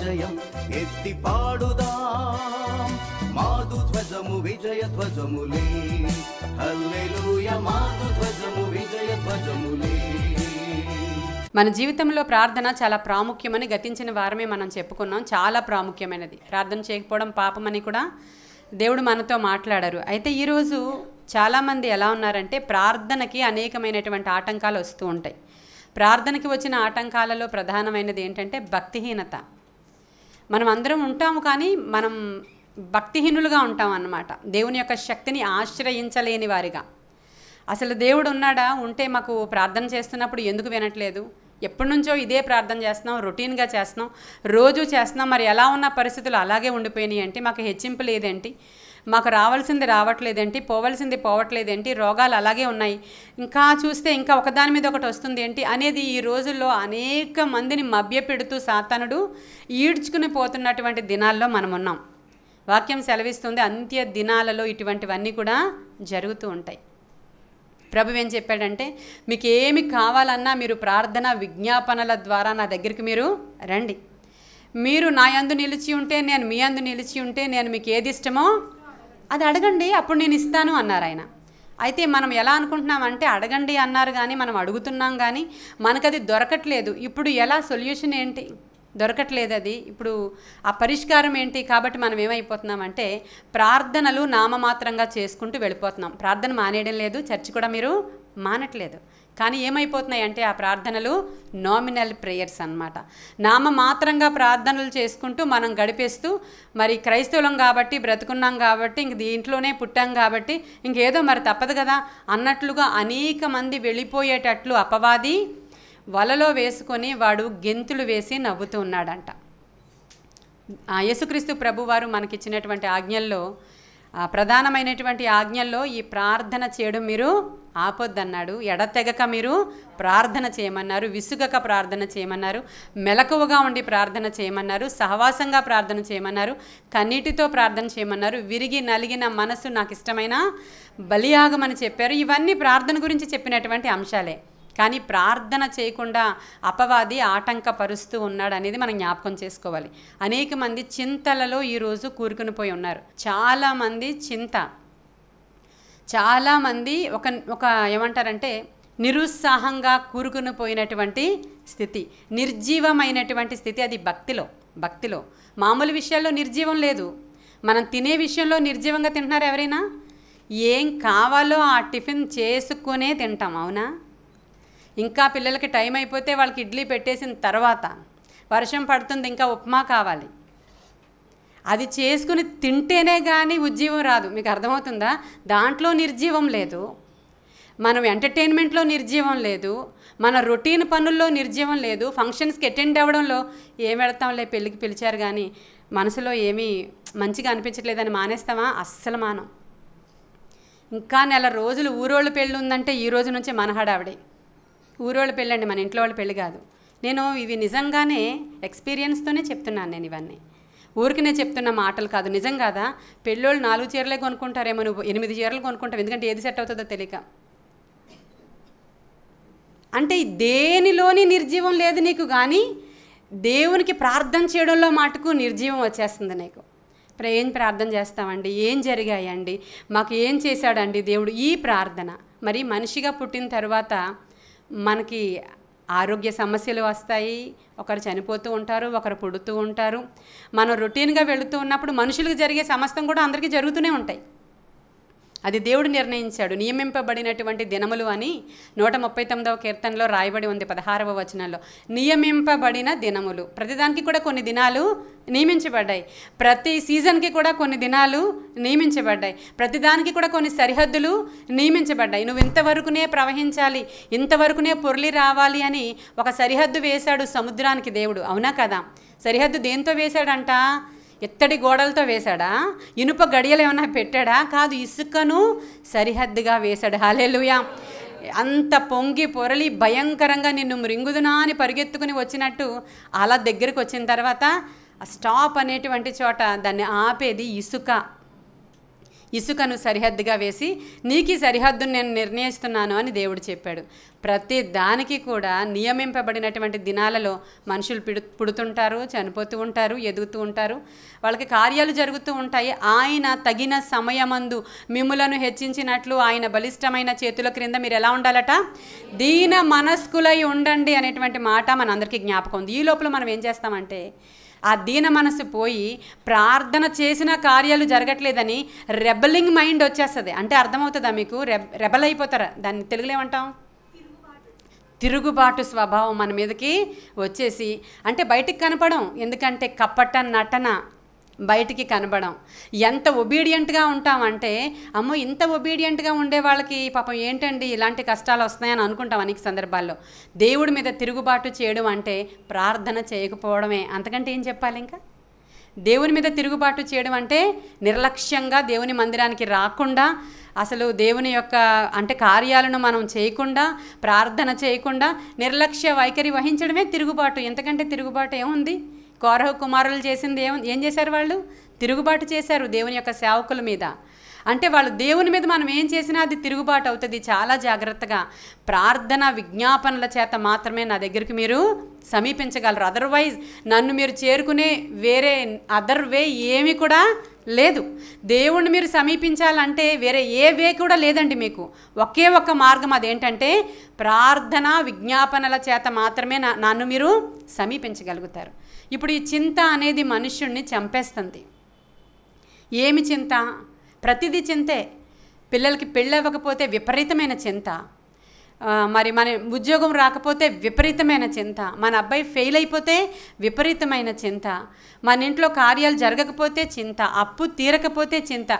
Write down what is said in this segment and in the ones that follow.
జయం ఎత్తి పాడుదా మాధు ధ్వజము విజయ ధ్వజములే హల్లెలూయ మాధు ధ్వజము విజయ ధ్వజములే మన జీవితంలో ప్రార్థన చాలా ప్రాముఖ్యమని గతించిన వారమే మనం చెప్పుకున్నాం చాలా ప్రాముఖ్యమైనది ప్రార్థన చేయకపోవడం పాపమని కూడా దేవుడు మనతో మాట్లాడారు అయితే ఈరోజు చాలామంది ఎలా ఉన్నారంటే ప్రార్థనకి అనేకమైనటువంటి ఆటంకాలు వస్తూ ఉంటాయి ప్రార్థనకి వచ్చిన ఆటంకాలలో ప్రధానమైనది ఏంటంటే భక్తిహీనత మనం అందరం ఉంటాము కానీ మనం భక్తిహీనులుగా ఉంటాం అన్నమాట దేవుని యొక్క శక్తిని ఆశ్రయించలేని వారిగా అసలు దేవుడు ఉన్నాడా ఉంటే మాకు ప్రార్థన చేస్తున్నప్పుడు ఎందుకు వినట్లేదు ఎప్పటి నుంచో ఇదే ప్రార్థన చేస్తున్నాం రొటీన్గా చేస్తున్నాం రోజు చేస్తున్నాం మరి ఎలా ఉన్న పరిస్థితులు అలాగే ఉండిపోయినాయి అంటే మాకు హెచ్చింపు లేదేంటి మాకు రావాల్సింది రావట్లేదేంటి పోవాల్సింది పోవట్లేదేంటి రోగాలు అలాగే ఉన్నాయి ఇంకా చూస్తే ఇంకా ఒకదాని మీద ఒకటి వస్తుంది ఏంటి అనేది ఈ రోజుల్లో అనేక మందిని మభ్యపెడుతూ సాతానుడు ఈడ్చుకుని పోతున్నటువంటి దినాల్లో మనం ఉన్నాం వాక్యం సెలవిస్తుంది అంత్య దినాలలో ఇటువంటివన్నీ కూడా జరుగుతూ ఉంటాయి ప్రభు ఏం చెప్పాడంటే మీకు ఏమి కావాలన్నా మీరు ప్రార్థన విజ్ఞాపనల ద్వారా నా దగ్గరికి మీరు రండి మీరు నా యందు నిలిచి ఉంటే నేను మీ అందు నిలిచి ఉంటే నేను మీకు ఏది ఇష్టమో అది అడగండి అప్పుడు నేను ఇస్తాను అన్నారు ఆయన అయితే మనం ఎలా అనుకుంటున్నామంటే అడగండి అన్నారు కానీ మనం అడుగుతున్నాం కానీ మనకది దొరకట్లేదు ఇప్పుడు ఎలా సొల్యూషన్ ఏంటి దొరకట్లేదు అది ఇప్పుడు ఆ పరిష్కారం ఏంటి కాబట్టి మనం ఏమైపోతున్నామంటే ప్రార్థనలు నామమాత్రంగా చేసుకుంటూ వెళ్ళిపోతున్నాం ప్రార్థన మానేయడం లేదు చర్చి కూడా మీరు మానట్లేదు కానీ ఏమైపోతున్నాయి అంటే ఆ ప్రార్థనలు నామినల్ ప్రేయర్స్ అనమాట నామ మాత్రంగా ప్రార్థనలు చేసుకుంటూ మనం గడిపేస్తూ మరి క్రైస్తవులం కాబట్టి బ్రతుకున్నాం కాబట్టి ఇంక దీంట్లోనే పుట్టాం కాబట్టి ఇంకేదో మరి తప్పదు కదా అన్నట్లుగా అనేక మంది వెళ్ళిపోయేటట్లు అపవాది వలలో వేసుకొని వాడు గెంతులు వేసి నవ్వుతూ ఉన్నాడంట యేసుక్రీస్తు ప్రభువారు మనకిచ్చినటువంటి ఆజ్ఞల్లో ప్రధానమైనటువంటి ఆజ్ఞల్లో ఈ ప్రార్థన చేయడం మీరు ఆపొద్దన్నాడు ఎడతెగక మీరు ప్రార్థన చేయమన్నారు విసుగక ప్రార్థన చేయమన్నారు మెలకువగా ఉండి ప్రార్థన చేయమన్నారు సహవాసంగా ప్రార్థన చేయమన్నారు కన్నీటితో ప్రార్థన చేయమన్నారు విరిగి నలిగిన మనసు నాకు ఇష్టమైన బలియాగమని చెప్పారు ఇవన్నీ ప్రార్థన గురించి చెప్పినటువంటి అంశాలే కానీ ప్రార్థన చేయకుండా అపవాది ఆటంకపరుస్తూ ఉన్నాడు అనేది మనం జ్ఞాపకం చేసుకోవాలి అనేక మంది చింతలలో ఈరోజు కూరుకుని పోయి ఉన్నారు చాలామంది చింత చాలామంది ఒక ఒక ఏమంటారంటే నిరుత్సాహంగా కూరుకుని పోయినటువంటి స్థితి నిర్జీవమైనటువంటి స్థితి అది భక్తిలో భక్తిలో మామూలు విషయాల్లో నిర్జీవం లేదు మనం తినే విషయంలో నిర్జీవంగా తింటున్నారు ఎవరైనా ఏం కావాలో ఆ టిఫిన్ చేసుకునే తింటాం అవునా ఇంకా పిల్లలకి టైం అయిపోతే వాళ్ళకి ఇడ్లీ పెట్టేసిన తర్వాత వర్షం పడుతుంది ఇంకా ఉప్మా కావాలి అది చేసుకుని తింటేనే కానీ ఉజ్జీవం రాదు మీకు అర్థమవుతుందా దాంట్లో నిర్జీవం లేదు మనం ఎంటర్టైన్మెంట్లో నిర్జీవం లేదు మన రొటీన్ పనుల్లో నిర్జీవం లేదు ఫంక్షన్స్కి అటెండ్ అవ్వడంలో ఏం వెళతాంలే పెళ్ళికి పిలిచారు కానీ మనసులో ఏమీ మంచిగా అనిపించట్లేదని మానేస్తామా అస్సలు మానం ఇంకా నెల రోజులు ఊరోళ్ళు పెళ్ళి ఉందంటే ఈ రోజు నుంచి మనహడావిడే ఊరోళ్ళ పెళ్ళండి మన ఇంట్లో వాళ్ళ పెళ్ళి కాదు నేను ఇవి నిజంగానే ఎక్స్పీరియన్స్తోనే చెప్తున్నాను నేను ఇవన్నీ ఊరికి నేను చెప్తున్న మాటలు కాదు నిజం కాదా పెళ్ళోళ్ళు నాలుగు చీరలే కొనుక్కుంటారేమో నువ్వు ఎనిమిది చీరలు కొనుక్కుంటావు ఎందుకంటే ఏది సెట్ అవుతుందో తెలియక అంటే దేనిలోని నిర్జీవం లేదు నీకు కానీ దేవునికి ప్రార్థన చేయడంలో మాటకు నిర్జీవం వచ్చేస్తుంది నీకు ఇప్పుడు ఏం ప్రార్థన చేస్తామండి ఏం జరిగాయండి మాకు ఏం చేశాడండి దేవుడు ఈ ప్రార్థన మరి మనిషిగా పుట్టిన తర్వాత మనకి ఆరోగ్య సమస్యలు వస్తాయి ఒకరు చనిపోతూ ఉంటారు ఒకరు పుడుతూ ఉంటారు మనం రొటీన్గా వెళుతూ ఉన్నప్పుడు మనుషులకు జరిగే సమస్తం కూడా అందరికీ జరుగుతూనే ఉంటాయి అది దేవుడు నిర్ణయించాడు నియమింపబడినటువంటి దినములు అని నూట ముప్పై తొమ్మిదవ కీర్తనలో రాయబడి ఉంది పదహారవ వచనంలో నియమింపబడిన దినములు ప్రతిదానికి కూడా కొన్ని దినాలు నియమించబడ్డాయి ప్రతి సీజన్కి కూడా కొన్ని దినాలు నియమించబడ్డాయి ప్రతిదానికి కూడా కొన్ని సరిహద్దులు నియమించబడ్డాయి నువ్వు ఇంతవరకునే ప్రవహించాలి ఇంతవరకునే పొరలి రావాలి అని ఒక సరిహద్దు వేశాడు సముద్రానికి దేవుడు అవునా కదా సరిహద్దు దేంతో వేశాడంట ఇత్తడి గోడలతో వేశాడా ఇనుప గడియలు ఏమైనా పెట్టాడా కాదు ఇసుకను సరిహద్దుగా వేశాడు హాలేలుయా అంత పొంగి పొరలి భయంకరంగా నిన్ను మృంగుదునా అని పరిగెత్తుకుని వచ్చినట్టు అలా దగ్గరికి వచ్చిన తర్వాత స్టాప్ అనేటువంటి చోట దాన్ని ఆపేది ఇసుక ఇసుకను సరిహద్దుగా వేసి నీకు సరిహద్దును నేను నిర్ణయిస్తున్నాను అని దేవుడు చెప్పాడు ప్రతి దానికి కూడా నియమింపబడినటువంటి దినాలలో మనుషులు పిడు పుడుతుంటారు చనిపోతూ ఉంటారు ఎదుగుతూ ఉంటారు వాళ్ళకి కార్యాలు జరుగుతూ ఉంటాయి ఆయన తగిన సమయమందు మిమ్ములను హెచ్చించినట్లు ఆయన బలిష్టమైన చేతుల క్రింద మీరు ఎలా ఉండాలట దీన మనస్కులై ఉండండి అనేటువంటి మాట మనందరికీ జ్ఞాపకం ఉంది ఈ లోపల మనం ఏం చేస్తామంటే ఆ దీన మనసు పోయి ప్రార్థన చేసిన కార్యాలు జరగట్లేదని రెబలింగ్ మైండ్ వచ్చేస్తుంది అంటే అర్థమవుతుందా మీకు రెబల్ అయిపోతారా దాన్ని తెలుగులో ఏమంటాం తిరుగుబాటు స్వభావం మన మీదకి వచ్చేసి అంటే బయటికి కనపడం ఎందుకంటే కప్పట నటన బయటికి కనబడం ఎంత ఒబీడియంట్గా ఉంటామంటే అమ్మో ఇంత ఒబీడియంట్గా ఉండే వాళ్ళకి పాపం ఏంటండి ఇలాంటి కష్టాలు వస్తాయని అనుకుంటాం అనేక సందర్భాల్లో దేవుడి మీద తిరుగుబాటు చేయడం అంటే ప్రార్థన చేయకపోవడమే అంతకంటే ఏం చెప్పాలి ఇంకా దేవుని మీద తిరుగుబాటు చేయడం అంటే నిర్లక్ష్యంగా దేవుని మందిరానికి రాకుండా అసలు దేవుని యొక్క అంటే కార్యాలను మనం చేయకుండా ప్రార్థన చేయకుండా నిర్లక్ష్య వైఖరి వహించడమే తిరుగుబాటు ఎంతకంటే తిరుగుబాటు ఏముంది కోరహ కుమారులు చేసింది ఏం ఏం చేశారు వాళ్ళు తిరుగుబాటు చేశారు దేవుని యొక్క సేవకుల మీద అంటే వాళ్ళు దేవుని మీద మనం ఏం చేసినా అది తిరుగుబాటు అవుతుంది చాలా జాగ్రత్తగా ప్రార్థన విజ్ఞాపనల చేత మాత్రమే నా దగ్గరికి మీరు సమీపించగలరు అదర్వైజ్ నన్ను మీరు చేరుకునే వేరే అదర్ వే ఏమీ కూడా లేదు దేవుణ్ణి మీరు సమీపించాలంటే వేరే ఏ వే కూడా లేదండి మీకు ఒకే ఒక్క మార్గం అదేంటంటే ప్రార్థన విజ్ఞాపనల చేత మాత్రమే నన్ను మీరు సమీపించగలుగుతారు ఇప్పుడు ఈ చింత అనేది మనుష్యుణ్ణి చంపేస్తుంది ఏమి చింత ప్రతిదీ చింతే పిల్లలకి అవ్వకపోతే విపరీతమైన చింత మరి మన ఉద్యోగం రాకపోతే విపరీతమైన చింత మన అబ్బాయి ఫెయిల్ అయిపోతే విపరీతమైన చింత మన ఇంట్లో కార్యాలు జరగకపోతే చింత అప్పు తీరకపోతే చింత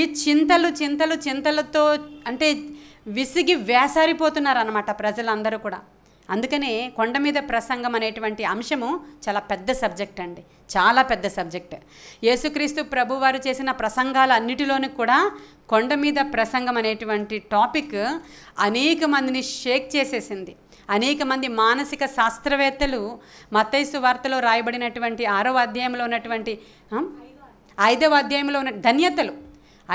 ఈ చింతలు చింతలు చింతలతో అంటే విసిగి వేసారిపోతున్నారు అనమాట ప్రజలందరూ కూడా అందుకనే కొండ మీద ప్రసంగం అనేటువంటి అంశము చాలా పెద్ద సబ్జెక్ట్ అండి చాలా పెద్ద సబ్జెక్ట్ యేసుక్రీస్తు ప్రభువారు చేసిన ప్రసంగాల అన్నిటిలోనూ కూడా కొండ మీద ప్రసంగం అనేటువంటి టాపిక్ అనేక మందిని షేక్ చేసేసింది అనేక మంది మానసిక శాస్త్రవేత్తలు మతైసు వార్తలో రాయబడినటువంటి ఆరవ అధ్యాయంలో ఉన్నటువంటి ఐదవ అధ్యాయంలో ఉన్న ధన్యతలు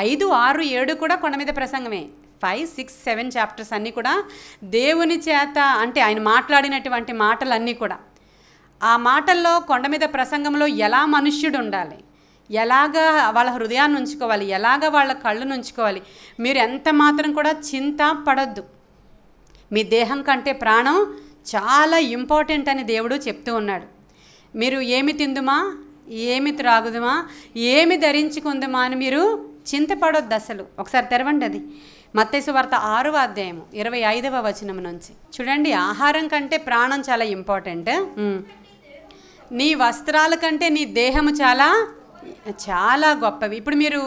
ఐదు ఆరు ఏడు కూడా కొండ మీద ప్రసంగమే ఫైవ్ సిక్స్ సెవెన్ చాప్టర్స్ అన్నీ కూడా దేవుని చేత అంటే ఆయన మాట్లాడినటువంటి మాటలన్నీ కూడా ఆ మాటల్లో కొండ మీద ప్రసంగంలో ఎలా మనుష్యుడు ఉండాలి ఎలాగ వాళ్ళ హృదయాన్ని ఉంచుకోవాలి ఎలాగ వాళ్ళ కళ్ళు ఉంచుకోవాలి మీరు ఎంత మాత్రం కూడా చింత పడద్దు మీ దేహం కంటే ప్రాణం చాలా ఇంపార్టెంట్ అని దేవుడు చెప్తూ ఉన్నాడు మీరు ఏమి తిందుమా ఏమి త్రాగుదుమా ఏమి ధరించుకుందుమా అని మీరు చింతపడొద్దు అసలు ఒకసారి తెరవండి అది మత్తేసు వార్త ఆరవ అధ్యాయము ఇరవై ఐదవ వచనం నుంచి చూడండి ఆహారం కంటే ప్రాణం చాలా ఇంపార్టెంట్ నీ వస్త్రాల కంటే నీ దేహము చాలా చాలా గొప్పవి ఇప్పుడు మీరు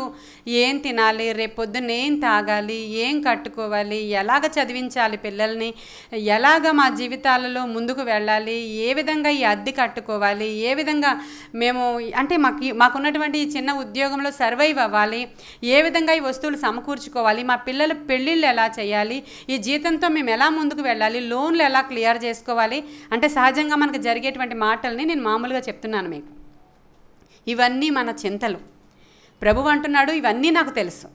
ఏం తినాలి రేపొద్దున ఏం తాగాలి ఏం కట్టుకోవాలి ఎలాగ చదివించాలి పిల్లల్ని ఎలాగ మా జీవితాలలో ముందుకు వెళ్ళాలి ఏ విధంగా ఈ అద్దె కట్టుకోవాలి ఏ విధంగా మేము అంటే మాకు మాకున్నటువంటి ఈ చిన్న ఉద్యోగంలో సర్వైవ్ అవ్వాలి ఏ విధంగా ఈ వస్తువులు సమకూర్చుకోవాలి మా పిల్లల పెళ్ళిళ్ళు ఎలా చేయాలి ఈ జీతంతో మేము ఎలా ముందుకు వెళ్ళాలి లోన్లు ఎలా క్లియర్ చేసుకోవాలి అంటే సహజంగా మనకు జరిగేటువంటి మాటల్ని నేను మామూలుగా చెప్తున్నాను మీకు ఇవన్నీ మన చింతలు ప్రభు అంటున్నాడు ఇవన్నీ నాకు తెలుసు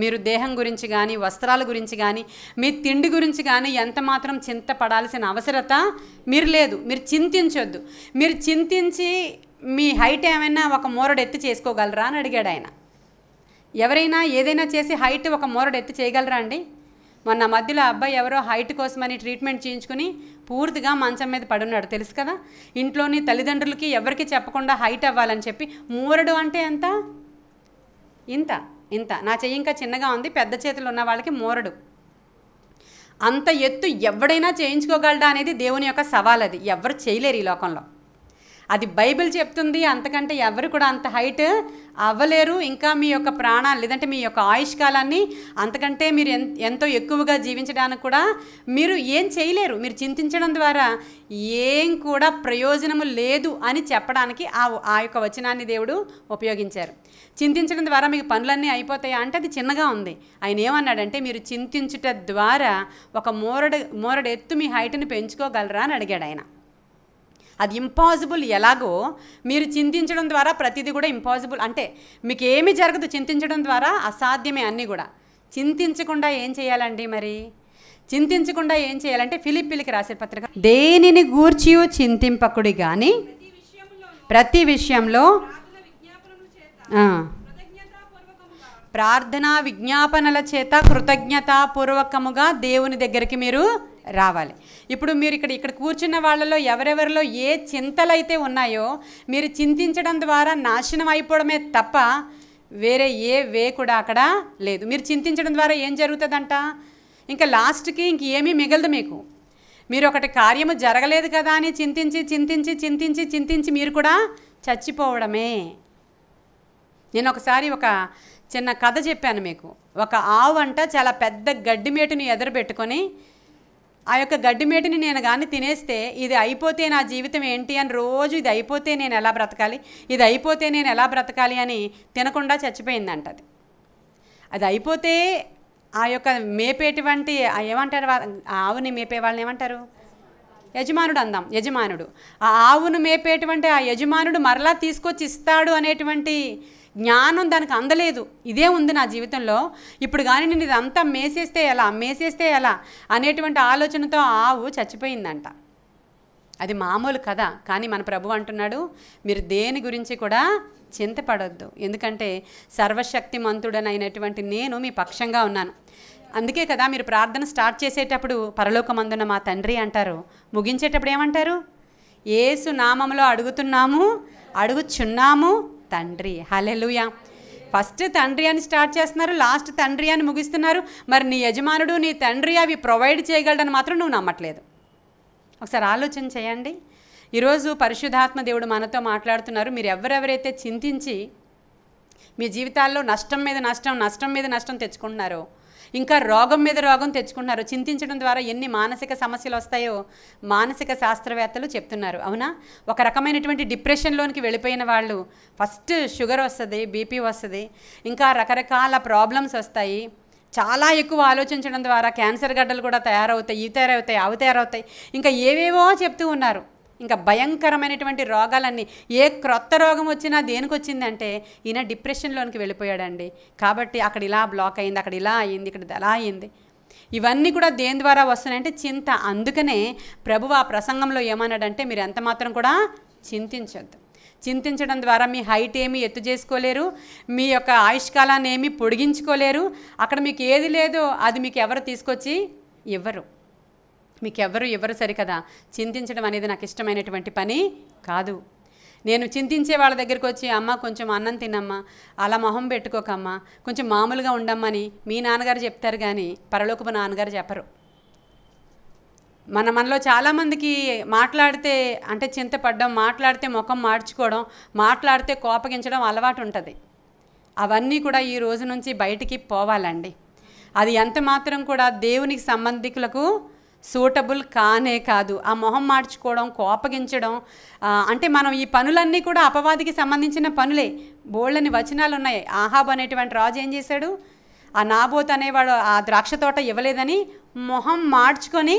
మీరు దేహం గురించి కానీ వస్త్రాల గురించి కానీ మీ తిండి గురించి కానీ ఎంత మాత్రం చింతపడాల్సిన అవసరత మీరు లేదు మీరు చింతించొద్దు మీరు చింతించి మీ హైట్ ఏమైనా ఒక మోరడు ఎత్తి చేసుకోగలరా అని అడిగాడు ఆయన ఎవరైనా ఏదైనా చేసి హైట్ ఒక మోరడు ఎత్తి చేయగలరా అండి మొన్న మధ్యలో అబ్బాయి ఎవరో హైట్ కోసమని ట్రీట్మెంట్ చేయించుకుని పూర్తిగా మంచం మీద పడున్నాడు తెలుసు కదా ఇంట్లోని తల్లిదండ్రులకి ఎవరికి చెప్పకుండా హైట్ అవ్వాలని చెప్పి మూరడు అంటే ఎంత ఇంత ఇంత నా చెయ్యి ఇంకా చిన్నగా ఉంది పెద్ద చేతులు ఉన్న వాళ్ళకి మూరడు అంత ఎత్తు ఎవడైనా చేయించుకోగలడా అనేది దేవుని యొక్క సవాల్ అది ఎవరు చేయలేరు ఈ లోకంలో అది బైబిల్ చెప్తుంది అంతకంటే ఎవరు కూడా అంత హైట్ అవ్వలేరు ఇంకా మీ యొక్క ప్రాణాలు లేదంటే మీ యొక్క ఆయుష్కాలాన్ని అంతకంటే మీరు ఎంతో ఎక్కువగా జీవించడానికి కూడా మీరు ఏం చేయలేరు మీరు చింతించడం ద్వారా ఏం కూడా ప్రయోజనము లేదు అని చెప్పడానికి ఆ ఆ యొక్క వచనాన్ని దేవుడు ఉపయోగించారు చింతించడం ద్వారా మీకు పనులన్నీ అయిపోతాయా అంటే అది చిన్నగా ఉంది ఆయన ఏమన్నాడంటే మీరు చింతించుట ద్వారా ఒక మోరడు మోరడు ఎత్తు మీ హైట్ని పెంచుకోగలరా అని అడిగాడు ఆయన అది ఇంపాసిబుల్ ఎలాగో మీరు చింతించడం ద్వారా ప్రతిదీ కూడా ఇంపాసిబుల్ అంటే మీకు ఏమి జరగదు చింతించడం ద్వారా అసాధ్యమే అన్నీ కూడా చింతించకుండా ఏం చేయాలండి మరి చింతించకుండా ఏం చేయాలంటే ఫిలిపిలికి రాసే పత్రిక దేనిని గూర్చియు చింతింపకుడి కానీ ప్రతి విషయంలో ప్రార్థనా విజ్ఞాపనల చేత కృతజ్ఞతాపూర్వకముగా దేవుని దగ్గరికి మీరు రావాలి ఇప్పుడు మీరు ఇక్కడ ఇక్కడ కూర్చున్న వాళ్ళలో ఎవరెవరిలో ఏ చింతలైతే ఉన్నాయో మీరు చింతించడం ద్వారా నాశనం అయిపోవడమే తప్ప వేరే ఏ వే కూడా అక్కడ లేదు మీరు చింతించడం ద్వారా ఏం జరుగుతుందంట ఇంకా లాస్ట్కి ఇంక ఏమీ మిగలదు మీకు మీరు ఒకటి కార్యము జరగలేదు కదా అని చింతించి చింతించి చింతించి చింతించి మీరు కూడా చచ్చిపోవడమే నేను ఒకసారి ఒక చిన్న కథ చెప్పాను మీకు ఒక ఆవు అంట చాలా పెద్ద గడ్డి మేటుని ఎదురుపెట్టుకొని ఆ యొక్క గడ్డిమేటిని నేను కానీ తినేస్తే ఇది అయిపోతే నా జీవితం ఏంటి అని రోజు ఇది అయిపోతే నేను ఎలా బ్రతకాలి ఇది అయిపోతే నేను ఎలా బ్రతకాలి అని తినకుండా చచ్చిపోయిందంట అది అది అయిపోతే ఆ యొక్క మేపేటువంటి ఏమంటారు ఆవుని మేపే వాళ్ళని ఏమంటారు యజమానుడు అందాం యజమానుడు ఆ ఆవును మేపేటువంటి ఆ యజమానుడు మరలా తీసుకొచ్చి ఇస్తాడు అనేటువంటి జ్ఞానం దానికి అందలేదు ఇదే ఉంది నా జీవితంలో ఇప్పుడు కానీ నేను ఇదంతా మేసేస్తే ఎలా మేసేస్తే ఎలా అనేటువంటి ఆలోచనతో ఆవు చచ్చిపోయిందంట అది మామూలు కథ కానీ మన ప్రభు అంటున్నాడు మీరు దేని గురించి కూడా చింతపడొద్దు ఎందుకంటే సర్వశక్తి మంతుడనైనటువంటి నేను మీ పక్షంగా ఉన్నాను అందుకే కదా మీరు ప్రార్థన స్టార్ట్ చేసేటప్పుడు పరలోకమందున మా తండ్రి అంటారు ముగించేటప్పుడు ఏమంటారు ఏసు నామంలో అడుగుతున్నాము అడుగుచున్నాము తండ్రి హలెలుయా ఫస్ట్ తండ్రి అని స్టార్ట్ చేస్తున్నారు లాస్ట్ తండ్రి అని ముగిస్తున్నారు మరి నీ యజమానుడు నీ తండ్రి అవి ప్రొవైడ్ చేయగలడని మాత్రం నువ్వు నమ్మట్లేదు ఒకసారి ఆలోచన చేయండి ఈరోజు పరిశుధాత్మ దేవుడు మనతో మాట్లాడుతున్నారు మీరు ఎవరెవరైతే చింతించి మీ జీవితాల్లో నష్టం మీద నష్టం నష్టం మీద నష్టం తెచ్చుకుంటున్నారో ఇంకా రోగం మీద రోగం తెచ్చుకుంటున్నారు చింతించడం ద్వారా ఎన్ని మానసిక సమస్యలు వస్తాయో మానసిక శాస్త్రవేత్తలు చెప్తున్నారు అవునా ఒక రకమైనటువంటి డిప్రెషన్లోనికి వెళ్ళిపోయిన వాళ్ళు ఫస్ట్ షుగర్ వస్తుంది బీపీ వస్తుంది ఇంకా రకరకాల ప్రాబ్లమ్స్ వస్తాయి చాలా ఎక్కువ ఆలోచించడం ద్వారా క్యాన్సర్ గడ్డలు కూడా తయారవుతాయి ఈ తయారవుతాయి అవి తయారవుతాయి ఇంకా ఏవేవో చెప్తూ ఉన్నారు ఇంకా భయంకరమైనటువంటి రోగాలన్నీ ఏ క్రొత్త రోగం వచ్చినా దేనికి వచ్చిందంటే ఈయన డిప్రెషన్లోనికి వెళ్ళిపోయాడండి కాబట్టి అక్కడ ఇలా బ్లాక్ అయింది అక్కడ ఇలా అయింది ఇక్కడ అలా అయింది ఇవన్నీ కూడా దేని ద్వారా వస్తున్నాయంటే చింత అందుకనే ప్రభు ఆ ప్రసంగంలో ఏమన్నాడంటే మీరు ఎంత మాత్రం కూడా చింతించొద్దు చింతించడం ద్వారా మీ హైట్ ఏమి ఎత్తు చేసుకోలేరు మీ యొక్క ఆయుష్కాలాన్ని ఏమి పొడిగించుకోలేరు అక్కడ మీకు ఏది లేదో అది మీకు ఎవరు తీసుకొచ్చి ఇవ్వరు మీకు ఎవరు ఇవ్వరు సరికదా చింతించడం అనేది నాకు ఇష్టమైనటువంటి పని కాదు నేను చింతించే వాళ్ళ దగ్గరికి వచ్చి అమ్మ కొంచెం అన్నం తినమ్మా అలా మొహం పెట్టుకోకమ్మా కొంచెం మామూలుగా ఉండమ్మని మీ నాన్నగారు చెప్తారు కానీ పరలోకపు నాన్నగారు చెప్పరు మన మనలో చాలామందికి మాట్లాడితే అంటే చింతపడడం మాట్లాడితే ముఖం మార్చుకోవడం మాట్లాడితే కోపగించడం అలవాటు ఉంటుంది అవన్నీ కూడా ఈ రోజు నుంచి బయటికి పోవాలండి అది ఎంత మాత్రం కూడా దేవునికి సంబంధికులకు సూటబుల్ కానే కాదు ఆ మొహం మార్చుకోవడం కోపగించడం అంటే మనం ఈ పనులన్నీ కూడా అపవాదికి సంబంధించిన పనులే బోళ్ళని వచనాలు ఉన్నాయి ఆహాబ్ అనేటువంటి రాజు ఏం చేశాడు ఆ నాబోత్ అనేవాడు ఆ ద్రాక్ష తోట ఇవ్వలేదని మొహం మార్చుకొని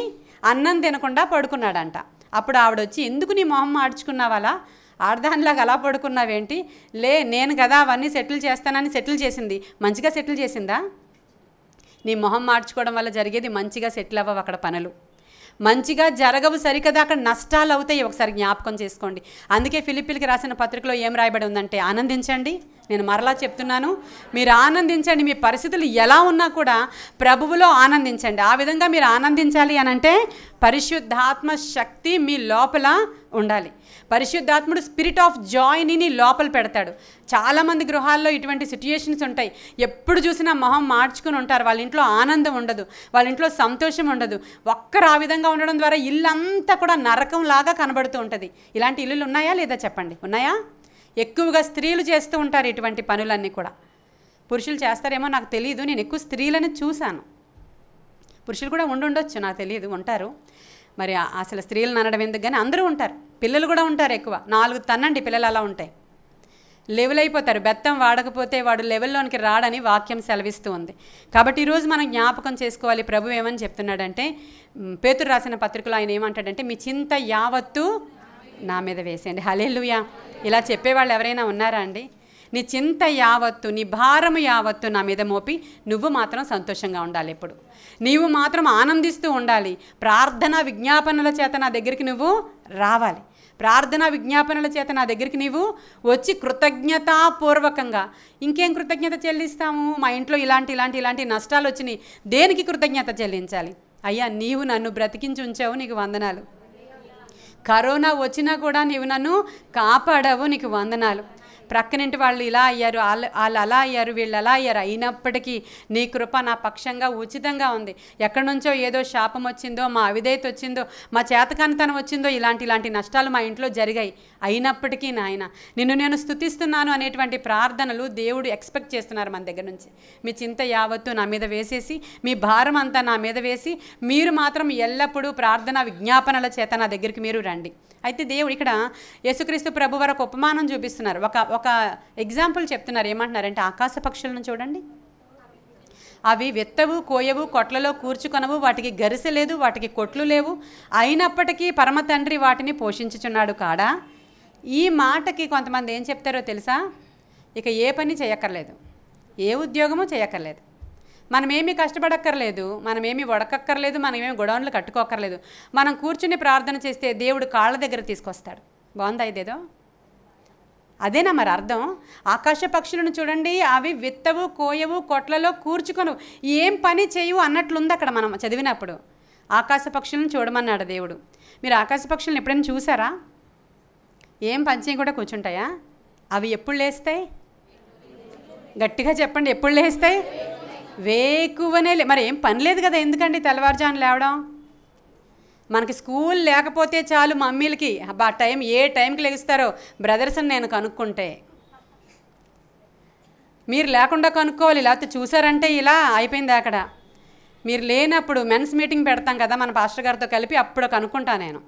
అన్నం తినకుండా పడుకున్నాడంట అప్పుడు ఆవిడ వచ్చి ఎందుకు నీ మొహం మార్చుకున్నావాలా ఆడదానిలాగా అలా పడుకున్నావేంటి లే నేను కదా అవన్నీ సెటిల్ చేస్తానని సెటిల్ చేసింది మంచిగా సెటిల్ చేసిందా నీ మొహం మార్చుకోవడం వల్ల జరిగేది మంచిగా సెటిల్ అవ్వవు అక్కడ పనులు మంచిగా జరగవు సరికదా అక్కడ నష్టాలు అవుతాయి ఒకసారి జ్ఞాపకం చేసుకోండి అందుకే ఫిలిపిల్కి రాసిన పత్రికలో ఏం రాయబడి ఉందంటే ఆనందించండి నేను మరలా చెప్తున్నాను మీరు ఆనందించండి మీ పరిస్థితులు ఎలా ఉన్నా కూడా ప్రభువులో ఆనందించండి ఆ విధంగా మీరు ఆనందించాలి అనంటే పరిశుద్ధాత్మ శక్తి మీ లోపల ఉండాలి పరిశుద్ధాత్ముడు స్పిరిట్ ఆఫ్ జాయ్ని లోపల పెడతాడు చాలామంది గృహాల్లో ఇటువంటి సిచ్యుయేషన్స్ ఉంటాయి ఎప్పుడు చూసినా మొహం మార్చుకుని ఉంటారు వాళ్ళ ఇంట్లో ఆనందం ఉండదు వాళ్ళ ఇంట్లో సంతోషం ఉండదు ఒక్కరు ఆ విధంగా ఉండడం ద్వారా ఇల్లంతా కూడా నరకం లాగా కనబడుతూ ఉంటుంది ఇలాంటి ఇల్లులు ఉన్నాయా లేదా చెప్పండి ఉన్నాయా ఎక్కువగా స్త్రీలు చేస్తూ ఉంటారు ఇటువంటి పనులన్నీ కూడా పురుషులు చేస్తారేమో నాకు తెలియదు నేను ఎక్కువ స్త్రీలను చూశాను పురుషులు కూడా ఉండుండొచ్చు నాకు తెలియదు ఉంటారు మరి అసలు స్త్రీలను అనడం ఎందుకు కానీ అందరూ ఉంటారు పిల్లలు కూడా ఉంటారు ఎక్కువ నాలుగు తన్నండి పిల్లలు అలా ఉంటాయి లెవెల్ అయిపోతారు బెత్తం వాడకపోతే వాడు లెవెల్లోనికి రాడని వాక్యం సెలవిస్తూ ఉంది కాబట్టి ఈరోజు మనం జ్ఞాపకం చేసుకోవాలి ప్రభు ఏమని చెప్తున్నాడంటే పేతురు రాసిన పత్రికలు ఆయన ఏమంటాడంటే మీ చింత యావత్తు నా మీద వేసేయండి హలేలుయా ఇలా చెప్పేవాళ్ళు ఎవరైనా ఉన్నారా అండి నీ చింత యావత్తు నీ భారము యావత్తు నా మీద మోపి నువ్వు మాత్రం సంతోషంగా ఉండాలి ఎప్పుడు నీవు మాత్రం ఆనందిస్తూ ఉండాలి ప్రార్థన విజ్ఞాపనల చేత నా దగ్గరికి నువ్వు రావాలి ప్రార్థన విజ్ఞాపనల చేత నా దగ్గరికి నీవు వచ్చి కృతజ్ఞతాపూర్వకంగా ఇంకేం కృతజ్ఞత చెల్లిస్తాము మా ఇంట్లో ఇలాంటి ఇలాంటి ఇలాంటి నష్టాలు వచ్చినాయి దేనికి కృతజ్ఞత చెల్లించాలి అయ్యా నీవు నన్ను బ్రతికించి ఉంచావు నీకు వందనాలు కరోనా వచ్చినా కూడా నీవు నన్ను కాపాడావు నీకు వందనాలు ప్రక్కనింటి వాళ్ళు ఇలా అయ్యారు వాళ్ళు అలా అయ్యారు వీళ్ళు అలా అయ్యారు అయినప్పటికీ నీ కృప నా పక్షంగా ఉచితంగా ఉంది ఎక్కడి నుంచో ఏదో శాపం వచ్చిందో మా అవిధేయత వచ్చిందో మా చేతకానితనం వచ్చిందో ఇలాంటి ఇలాంటి నష్టాలు మా ఇంట్లో జరిగాయి అయినప్పటికీ నాయన నిన్ను నేను స్థుతిస్తున్నాను అనేటువంటి ప్రార్థనలు దేవుడు ఎక్స్పెక్ట్ చేస్తున్నారు మన దగ్గర నుంచి మీ చింత యావత్తు నా మీద వేసేసి మీ భారం అంతా నా మీద వేసి మీరు మాత్రం ఎల్లప్పుడూ ప్రార్థన విజ్ఞాపనల చేత నా దగ్గరికి మీరు రండి అయితే దేవుడు ఇక్కడ యేసుక్రీస్తు ప్రభు వరకు ఉపమానం చూపిస్తున్నారు ఒక ఒక ఎగ్జాంపుల్ చెప్తున్నారు ఏమంటున్నారంటే ఆకాశ పక్షులను చూడండి అవి విత్తవు కోయవు కొట్లలో కూర్చుకొనవు వాటికి గరిసె లేదు వాటికి కొట్లు లేవు అయినప్పటికీ పరమ తండ్రి వాటిని పోషించుచున్నాడు కాడా ఈ మాటకి కొంతమంది ఏం చెప్తారో తెలుసా ఇక ఏ పని చేయక్కర్లేదు ఏ ఉద్యోగము చేయక్కర్లేదు మనమేమి కష్టపడక్కర్లేదు మనమేమి వడకక్కర్లేదు మనమేమి గొడవన్లు కట్టుకోక్కర్లేదు మనం కూర్చుని ప్రార్థన చేస్తే దేవుడు కాళ్ళ దగ్గర తీసుకొస్తాడు బాగుందా ఇదేదో అదేనా మరి అర్థం ఆకాశ పక్షులను చూడండి అవి విత్తవు కోయవు కొట్లలో కూర్చుకొను ఏం పని చేయవు అన్నట్లుంది అక్కడ మనం చదివినప్పుడు ఆకాశ పక్షులను చూడమన్నాడు దేవుడు మీరు ఆకాశ పక్షులను ఎప్పుడైనా చూసారా ఏం పని కూడా కూర్చుంటాయా అవి ఎప్పుడు లేస్తాయి గట్టిగా చెప్పండి ఎప్పుడు లేస్తాయి వేకువనే మరి ఏం పని లేదు కదా ఎందుకండి తెల్లవారుజాను లేవడం మనకి స్కూల్ లేకపోతే చాలు మమ్మీలకి అబ్బా టైం ఏ టైంకి లెగిస్తారో బ్రదర్స్ని నేను కనుక్కుంటే మీరు లేకుండా కనుక్కోవాలి లేకపోతే చూసారంటే ఇలా అయిపోయింది అక్కడ మీరు లేనప్పుడు మెన్స్ మీటింగ్ పెడతాం కదా మన పాస్టర్ గారితో కలిపి అప్పుడు కనుక్కుంటా నేను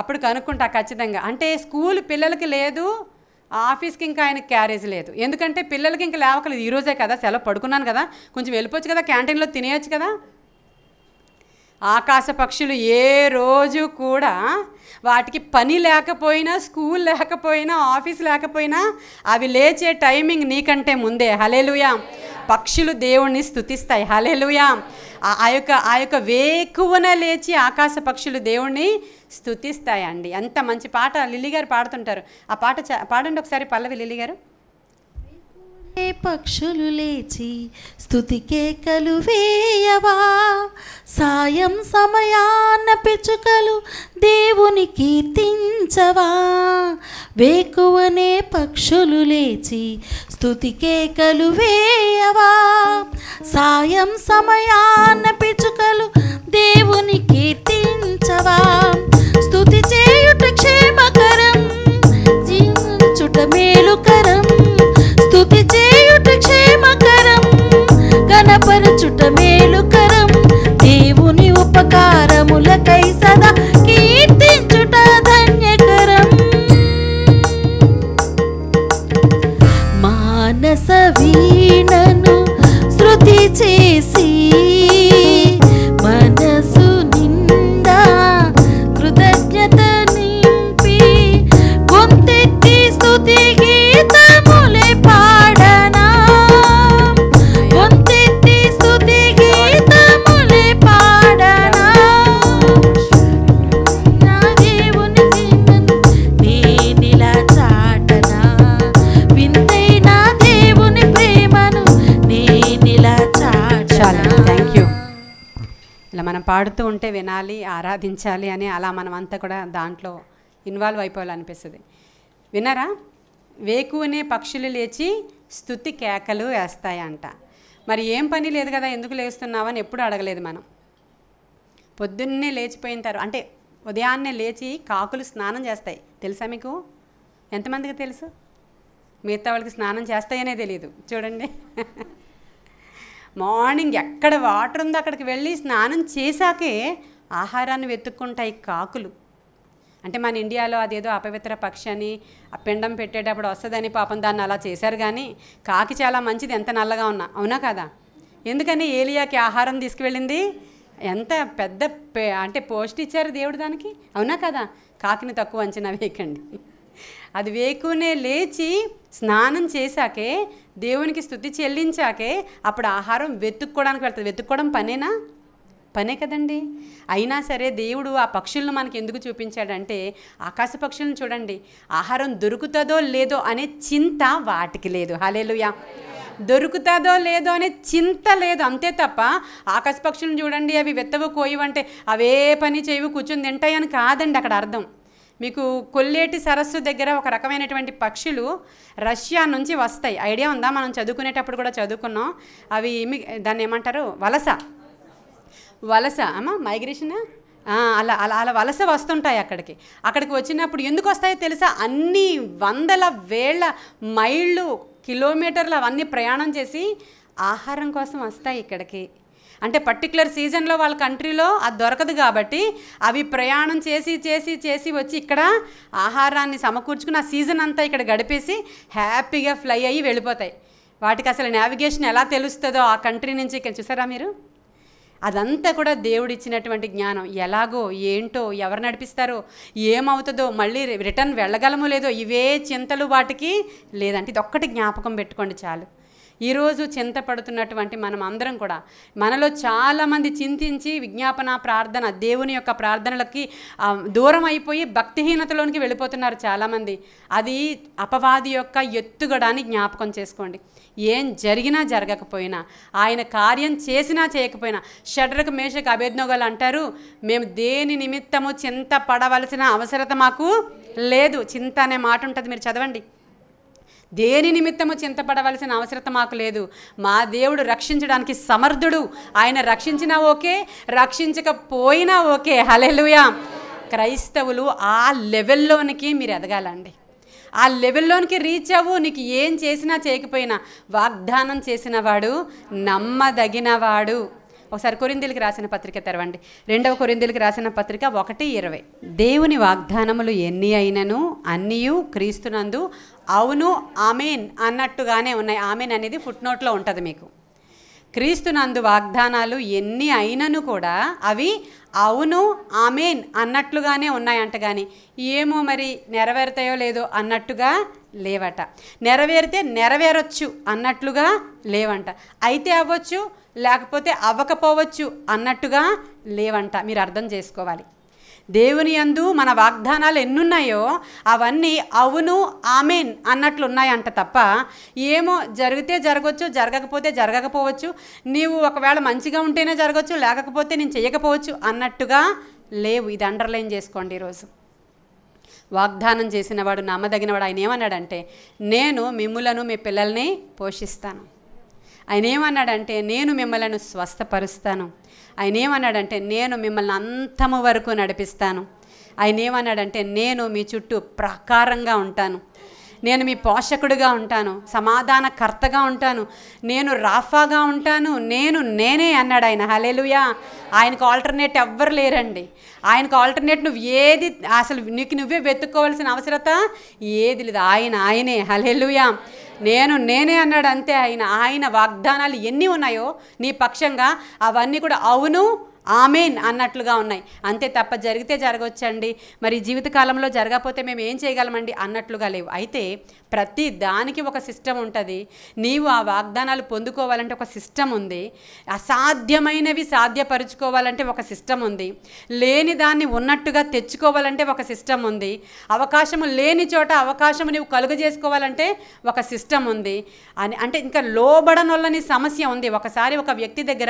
అప్పుడు కనుక్కుంటా ఖచ్చితంగా అంటే స్కూల్ పిల్లలకి లేదు ఆఫీస్కి ఇంకా ఆయనకి క్యారేజ్ లేదు ఎందుకంటే పిల్లలకి ఇంకా లేవకలేదు ఈరోజే కదా సెలవు పడుకున్నాను కదా కొంచెం వెళ్ళిపోవచ్చు కదా క్యాంటీన్లో తినేయచ్చు కదా ఆకాశ పక్షులు ఏ రోజు కూడా వాటికి పని లేకపోయినా స్కూల్ లేకపోయినా ఆఫీస్ లేకపోయినా అవి లేచే టైమింగ్ నీకంటే ముందే హలేలుయా పక్షులు దేవుణ్ణి స్థుతిస్తాయి హలేలుయా ఆ యొక్క ఆ యొక్క వేకువన లేచి ఆకాశ పక్షులు దేవుణ్ణి స్థుతిస్తాయండి అంత మంచి పాట లిల్లీ గారు పాడుతుంటారు ఆ పాట పాడండి ఒకసారి పల్లవి లిల్లీ గారు పక్షులు లేచి కేకలు వేయవా సాయం సమయాన పిచుకలు దేవుని కీర్తించవా వేకువనే పక్షులు లేచి కేకలు వేయవా సాయం సమయాన పిచుకలు దేవుని కీర్తించవా స్థుతి చేయుట క్షేమకరం జీవించుట మేలు పాడుతూ ఉంటే వినాలి ఆరాధించాలి అని అలా మనమంతా కూడా దాంట్లో ఇన్వాల్వ్ అయిపోవాలనిపిస్తుంది వినరా అనే పక్షులు లేచి స్థుతి కేకలు వేస్తాయంట మరి ఏం పని లేదు కదా ఎందుకు లేస్తున్నావని ఎప్పుడు అడగలేదు మనం పొద్దున్నే లేచిపోయిన తర్వాత అంటే ఉదయాన్నే లేచి కాకులు స్నానం చేస్తాయి తెలుసా మీకు ఎంతమందికి తెలుసు మిగతా వాళ్ళకి స్నానం చేస్తాయనే తెలియదు చూడండి మార్నింగ్ ఎక్కడ వాటర్ ఉందో అక్కడికి వెళ్ళి స్నానం చేశాకే ఆహారాన్ని వెతుక్కుంటాయి కాకులు అంటే మన ఇండియాలో అదేదో అపవిత్ర పక్షి అని ఆ పిండం పెట్టేటప్పుడు వస్తుందని పాపం దాన్ని అలా చేశారు కానీ కాకి చాలా మంచిది ఎంత నల్లగా ఉన్నా అవునా కదా ఎందుకని ఏలియాకి ఆహారం తీసుకువెళ్ళింది ఎంత పెద్ద అంటే పోస్ట్ ఇచ్చారు దేవుడు దానికి అవునా కదా కాకిని తక్కువ అంచనా వేయకండి అది వేకునే లేచి స్నానం చేశాకే దేవునికి స్థుతి చెల్లించాకే అప్పుడు ఆహారం వెతుక్కోవడానికి వెళ్తుంది వెతుక్కోవడం పనేనా పనే కదండి అయినా సరే దేవుడు ఆ పక్షులను మనకి ఎందుకు చూపించాడంటే ఆకాశ పక్షులను చూడండి ఆహారం దొరుకుతుందో లేదో అనే చింత వాటికి లేదు హాలేలుయా దొరుకుతుందో లేదో అనే చింత లేదు అంతే తప్ప ఆకాశ పక్షులను చూడండి అవి వెత్తవు కోయవంటే అవే పని చేయవు కూర్చుని తింటాయని కాదండి అక్కడ అర్థం మీకు కొల్లేటి సరస్సు దగ్గర ఒక రకమైనటువంటి పక్షులు రష్యా నుంచి వస్తాయి ఐడియా ఉందా మనం చదువుకునేటప్పుడు కూడా చదువుకున్నాం అవి దాన్ని ఏమంటారు వలస వలస అమ్మా మైగ్రేషన్ అలా అలా అలా వలస వస్తుంటాయి అక్కడికి అక్కడికి వచ్చినప్పుడు ఎందుకు వస్తాయో తెలుసా అన్ని వందల వేల మైళ్ళు కిలోమీటర్లు అవన్నీ ప్రయాణం చేసి ఆహారం కోసం వస్తాయి ఇక్కడికి అంటే పర్టికులర్ సీజన్లో వాళ్ళ కంట్రీలో అది దొరకదు కాబట్టి అవి ప్రయాణం చేసి చేసి చేసి వచ్చి ఇక్కడ ఆహారాన్ని సమకూర్చుకుని ఆ సీజన్ అంతా ఇక్కడ గడిపేసి హ్యాపీగా ఫ్లై అయ్యి వెళ్ళిపోతాయి వాటికి అసలు నావిగేషన్ ఎలా తెలుస్తుందో ఆ కంట్రీ నుంచి ఇక్కడ చూసారా మీరు అదంతా కూడా దేవుడిచ్చినటువంటి జ్ఞానం ఎలాగో ఏంటో ఎవరు నడిపిస్తారో ఏమవుతుందో మళ్ళీ రిటర్న్ వెళ్ళగలమో లేదో ఇవే చింతలు వాటికి లేదంటే ఇది ఒక్కటి జ్ఞాపకం పెట్టుకోండి చాలు ఈరోజు చింతపడుతున్నటువంటి మనం అందరం కూడా మనలో చాలామంది చింతించి విజ్ఞాపన ప్రార్థన దేవుని యొక్క ప్రార్థనలకి దూరం అయిపోయి భక్తిహీనతలోనికి వెళ్ళిపోతున్నారు చాలామంది అది అపవాది యొక్క ఎత్తుగడాన్ని జ్ఞాపకం చేసుకోండి ఏం జరిగినా జరగకపోయినా ఆయన కార్యం చేసినా చేయకపోయినా షడ్రకు మేషకు అభేజ్ఞోగాలు అంటారు మేము దేని నిమిత్తము చింత పడవలసిన అవసరత మాకు లేదు చింత అనే మాట ఉంటుంది మీరు చదవండి దేని నిమిత్తము చింతపడవలసిన అవసరత మాకు లేదు మా దేవుడు రక్షించడానికి సమర్థుడు ఆయన రక్షించినా ఓకే రక్షించకపోయినా ఓకే హలెలుయా క్రైస్తవులు ఆ లెవెల్లోనికి మీరు ఎదగాలండి ఆ లెవెల్లోనికి రీచ్ అవ్వు నీకు ఏం చేసినా చేయకపోయినా వాగ్దానం చేసిన వాడు నమ్మదగినవాడు ఒకసారి కొరిందీలకు రాసిన పత్రిక తెరవండి రెండవ కొరిందీలకు రాసిన పత్రిక ఒకటి ఇరవై దేవుని వాగ్దానములు ఎన్ని అయినను అన్నీయు క్రీస్తునందు అవును ఆమెన్ అన్నట్టుగానే ఉన్నాయి ఆమెన్ అనేది ఫుట్నోట్లో ఉంటుంది మీకు క్రీస్తు నందు వాగ్దానాలు ఎన్ని అయినను కూడా అవి అవును ఆమెన్ అన్నట్లుగానే ఉన్నాయంట కానీ ఏమో మరి నెరవేరుతాయో లేదో అన్నట్టుగా లేవట నెరవేరితే నెరవేరొచ్చు అన్నట్లుగా లేవంట అయితే అవ్వచ్చు లేకపోతే అవ్వకపోవచ్చు అన్నట్టుగా లేవంట మీరు అర్థం చేసుకోవాలి దేవుని యందు మన వాగ్దానాలు ఎన్నున్నాయో అవన్నీ అవును ఆమెన్ అన్నట్లున్నాయంట తప్ప ఏమో జరిగితే జరగచ్చు జరగకపోతే జరగకపోవచ్చు నీవు ఒకవేళ మంచిగా ఉంటేనే జరగచ్చు లేకపోతే నేను చేయకపోవచ్చు అన్నట్టుగా లేవు ఇది అండర్లైన్ చేసుకోండి ఈరోజు వాగ్దానం చేసినవాడు నమ్మదగినవాడు ఆయన ఏమన్నాడంటే నేను మిమ్ములను మీ పిల్లల్ని పోషిస్తాను ఆయన ఏమన్నాడంటే నేను మిమ్మల్ని స్వస్థపరుస్తాను ఆయన ఏమన్నాడంటే నేను మిమ్మల్ని అంతము వరకు నడిపిస్తాను ఆయన ఏమన్నాడంటే నేను మీ చుట్టూ ప్రాకారంగా ఉంటాను నేను మీ పోషకుడిగా ఉంటాను సమాధానకర్తగా ఉంటాను నేను రాఫాగా ఉంటాను నేను నేనే అన్నాడు ఆయన హలేలుయా ఆయనకు ఆల్టర్నేట్ ఎవ్వరు లేరండి ఆయనకు ఆల్టర్నేట్ నువ్వు ఏది అసలు నీకు నువ్వే వెతుక్కోవాల్సిన అవసరత ఏది లేదు ఆయన ఆయనే హలేలుయా నేను నేనే అన్నాడు అంతే ఆయన ఆయన వాగ్దానాలు ఎన్ని ఉన్నాయో నీ పక్షంగా అవన్నీ కూడా అవును ఆమెన్ అన్నట్లుగా ఉన్నాయి అంతే తప్ప జరిగితే జరగవచ్చండి మరి జీవితకాలంలో జరగకపోతే మేము ఏం చేయగలమండి అన్నట్లుగా లేవు అయితే ప్రతి దానికి ఒక సిస్టమ్ ఉంటుంది నీవు ఆ వాగ్దానాలు పొందుకోవాలంటే ఒక సిస్టమ్ ఉంది అసాధ్యమైనవి సాధ్యపరుచుకోవాలంటే ఒక సిస్టమ్ ఉంది లేని దాన్ని ఉన్నట్టుగా తెచ్చుకోవాలంటే ఒక సిస్టమ్ ఉంది అవకాశము లేని చోట అవకాశము నీవు కలుగు చేసుకోవాలంటే ఒక సిస్టమ్ ఉంది అని అంటే ఇంకా లోబడనొల్లని సమస్య ఉంది ఒకసారి ఒక వ్యక్తి దగ్గర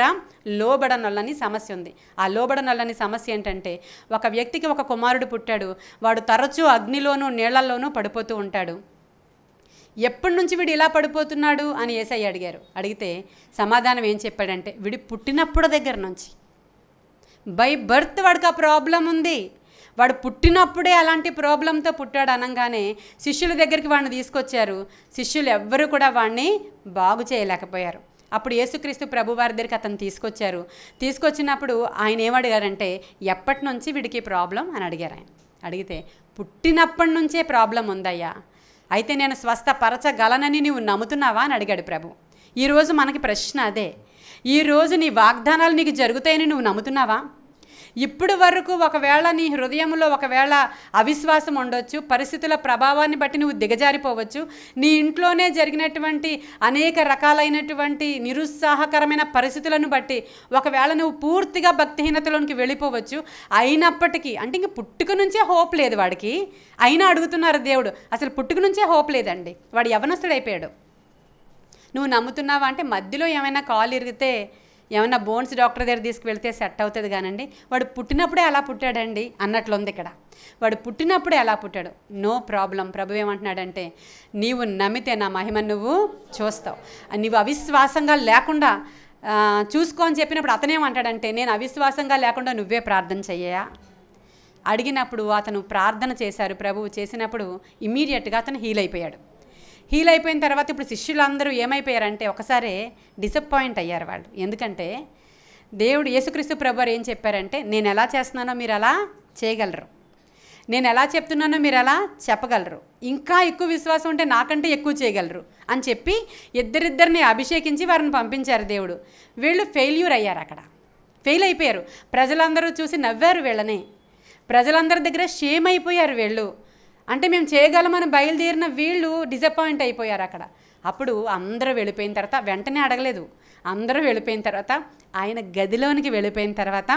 లోబడనొల్లని సమస్య ఉంది ఆ లోబడనొల్లని సమస్య ఏంటంటే ఒక వ్యక్తికి ఒక కుమారుడు పుట్టాడు వాడు తరచూ అగ్నిలోనూ నీళ్లలోనూ పడిపోతూ ఉంటాడు ఎప్పటి నుంచి వీడు ఇలా పడిపోతున్నాడు అని ఏసఐ అడిగారు అడిగితే సమాధానం ఏం చెప్పాడంటే వీడు పుట్టినప్పుడు దగ్గర నుంచి బై బర్త్ వాడికి ఆ ప్రాబ్లం ఉంది వాడు పుట్టినప్పుడే అలాంటి ప్రాబ్లంతో పుట్టాడు అనగానే శిష్యుల దగ్గరికి వాడిని తీసుకొచ్చారు శిష్యులు ఎవ్వరూ కూడా వాడిని బాగు చేయలేకపోయారు అప్పుడు యేసుక్రీస్తు ప్రభు వారి దగ్గరికి అతను తీసుకొచ్చారు తీసుకొచ్చినప్పుడు ఆయన ఏమడిగారంటే ఎప్పటి నుంచి వీడికి ప్రాబ్లం అని అడిగారు ఆయన అడిగితే పుట్టినప్పటి నుంచే ప్రాబ్లం ఉందయ్యా అయితే నేను స్వస్థపరచగలనని నువ్వు నమ్ముతున్నావా అని అడిగాడు ప్రభు ఈరోజు మనకి ప్రశ్న అదే ఈరోజు నీ వాగ్దానాలు నీకు జరుగుతాయని నువ్వు నమ్ముతున్నావా ఇప్పుడు వరకు ఒకవేళ నీ హృదయంలో ఒకవేళ అవిశ్వాసం ఉండొచ్చు పరిస్థితుల ప్రభావాన్ని బట్టి నువ్వు దిగజారిపోవచ్చు నీ ఇంట్లోనే జరిగినటువంటి అనేక రకాలైనటువంటి నిరుత్సాహకరమైన పరిస్థితులను బట్టి ఒకవేళ నువ్వు పూర్తిగా భక్తిహీనతలోనికి వెళ్ళిపోవచ్చు అయినప్పటికీ అంటే ఇంక పుట్టుక నుంచే హోప్ లేదు వాడికి అయినా అడుగుతున్నారు దేవుడు అసలు పుట్టుక నుంచే హోప్ లేదండి వాడు యవనస్తుడైపోయాడు నువ్వు నమ్ముతున్నావా అంటే మధ్యలో ఏమైనా కాలు ఇరిగితే ఏమన్నా బోన్స్ డాక్టర్ దగ్గర తీసుకువెళ్తే సెట్ అవుతుంది కానండి వాడు పుట్టినప్పుడే అలా పుట్టాడండి అన్నట్లుంది ఇక్కడ వాడు పుట్టినప్పుడే అలా పుట్టాడు నో ప్రాబ్లం ప్రభు ఏమంటున్నాడంటే నీవు నమ్మితే నా మహిమ నువ్వు చూస్తావు నీవు అవిశ్వాసంగా లేకుండా చూసుకో అని చెప్పినప్పుడు అతనేమంటాడంటే నేను అవిశ్వాసంగా లేకుండా నువ్వే ప్రార్థన చెయ్యయా అడిగినప్పుడు అతను ప్రార్థన చేశారు ప్రభువు చేసినప్పుడు ఇమీడియట్గా అతను హీల్ అయిపోయాడు హీల్ అయిపోయిన తర్వాత ఇప్పుడు శిష్యులందరూ ఏమైపోయారంటే ఒకసారి డిసప్పాయింట్ అయ్యారు వాళ్ళు ఎందుకంటే దేవుడు యేసుక్రీస్తు ప్రభు ఏం చెప్పారంటే నేను ఎలా చేస్తున్నానో మీరు అలా చేయగలరు నేను ఎలా చెప్తున్నానో మీరు అలా చెప్పగలరు ఇంకా ఎక్కువ విశ్వాసం ఉంటే నాకంటే ఎక్కువ చేయగలరు అని చెప్పి ఇద్దరిద్దరిని అభిషేకించి వారిని పంపించారు దేవుడు వీళ్ళు ఫెయిల్యూర్ అయ్యారు అక్కడ ఫెయిల్ అయిపోయారు ప్రజలందరూ చూసి నవ్వారు వీళ్ళని ప్రజలందరి దగ్గర షేమ్ అయిపోయారు వీళ్ళు అంటే మేము చేయగలమని బయలుదేరిన వీళ్ళు డిసప్పాయింట్ అయిపోయారు అక్కడ అప్పుడు అందరూ వెళ్ళిపోయిన తర్వాత వెంటనే అడగలేదు అందరూ వెళ్ళిపోయిన తర్వాత ఆయన గదిలోనికి వెళ్ళిపోయిన తర్వాత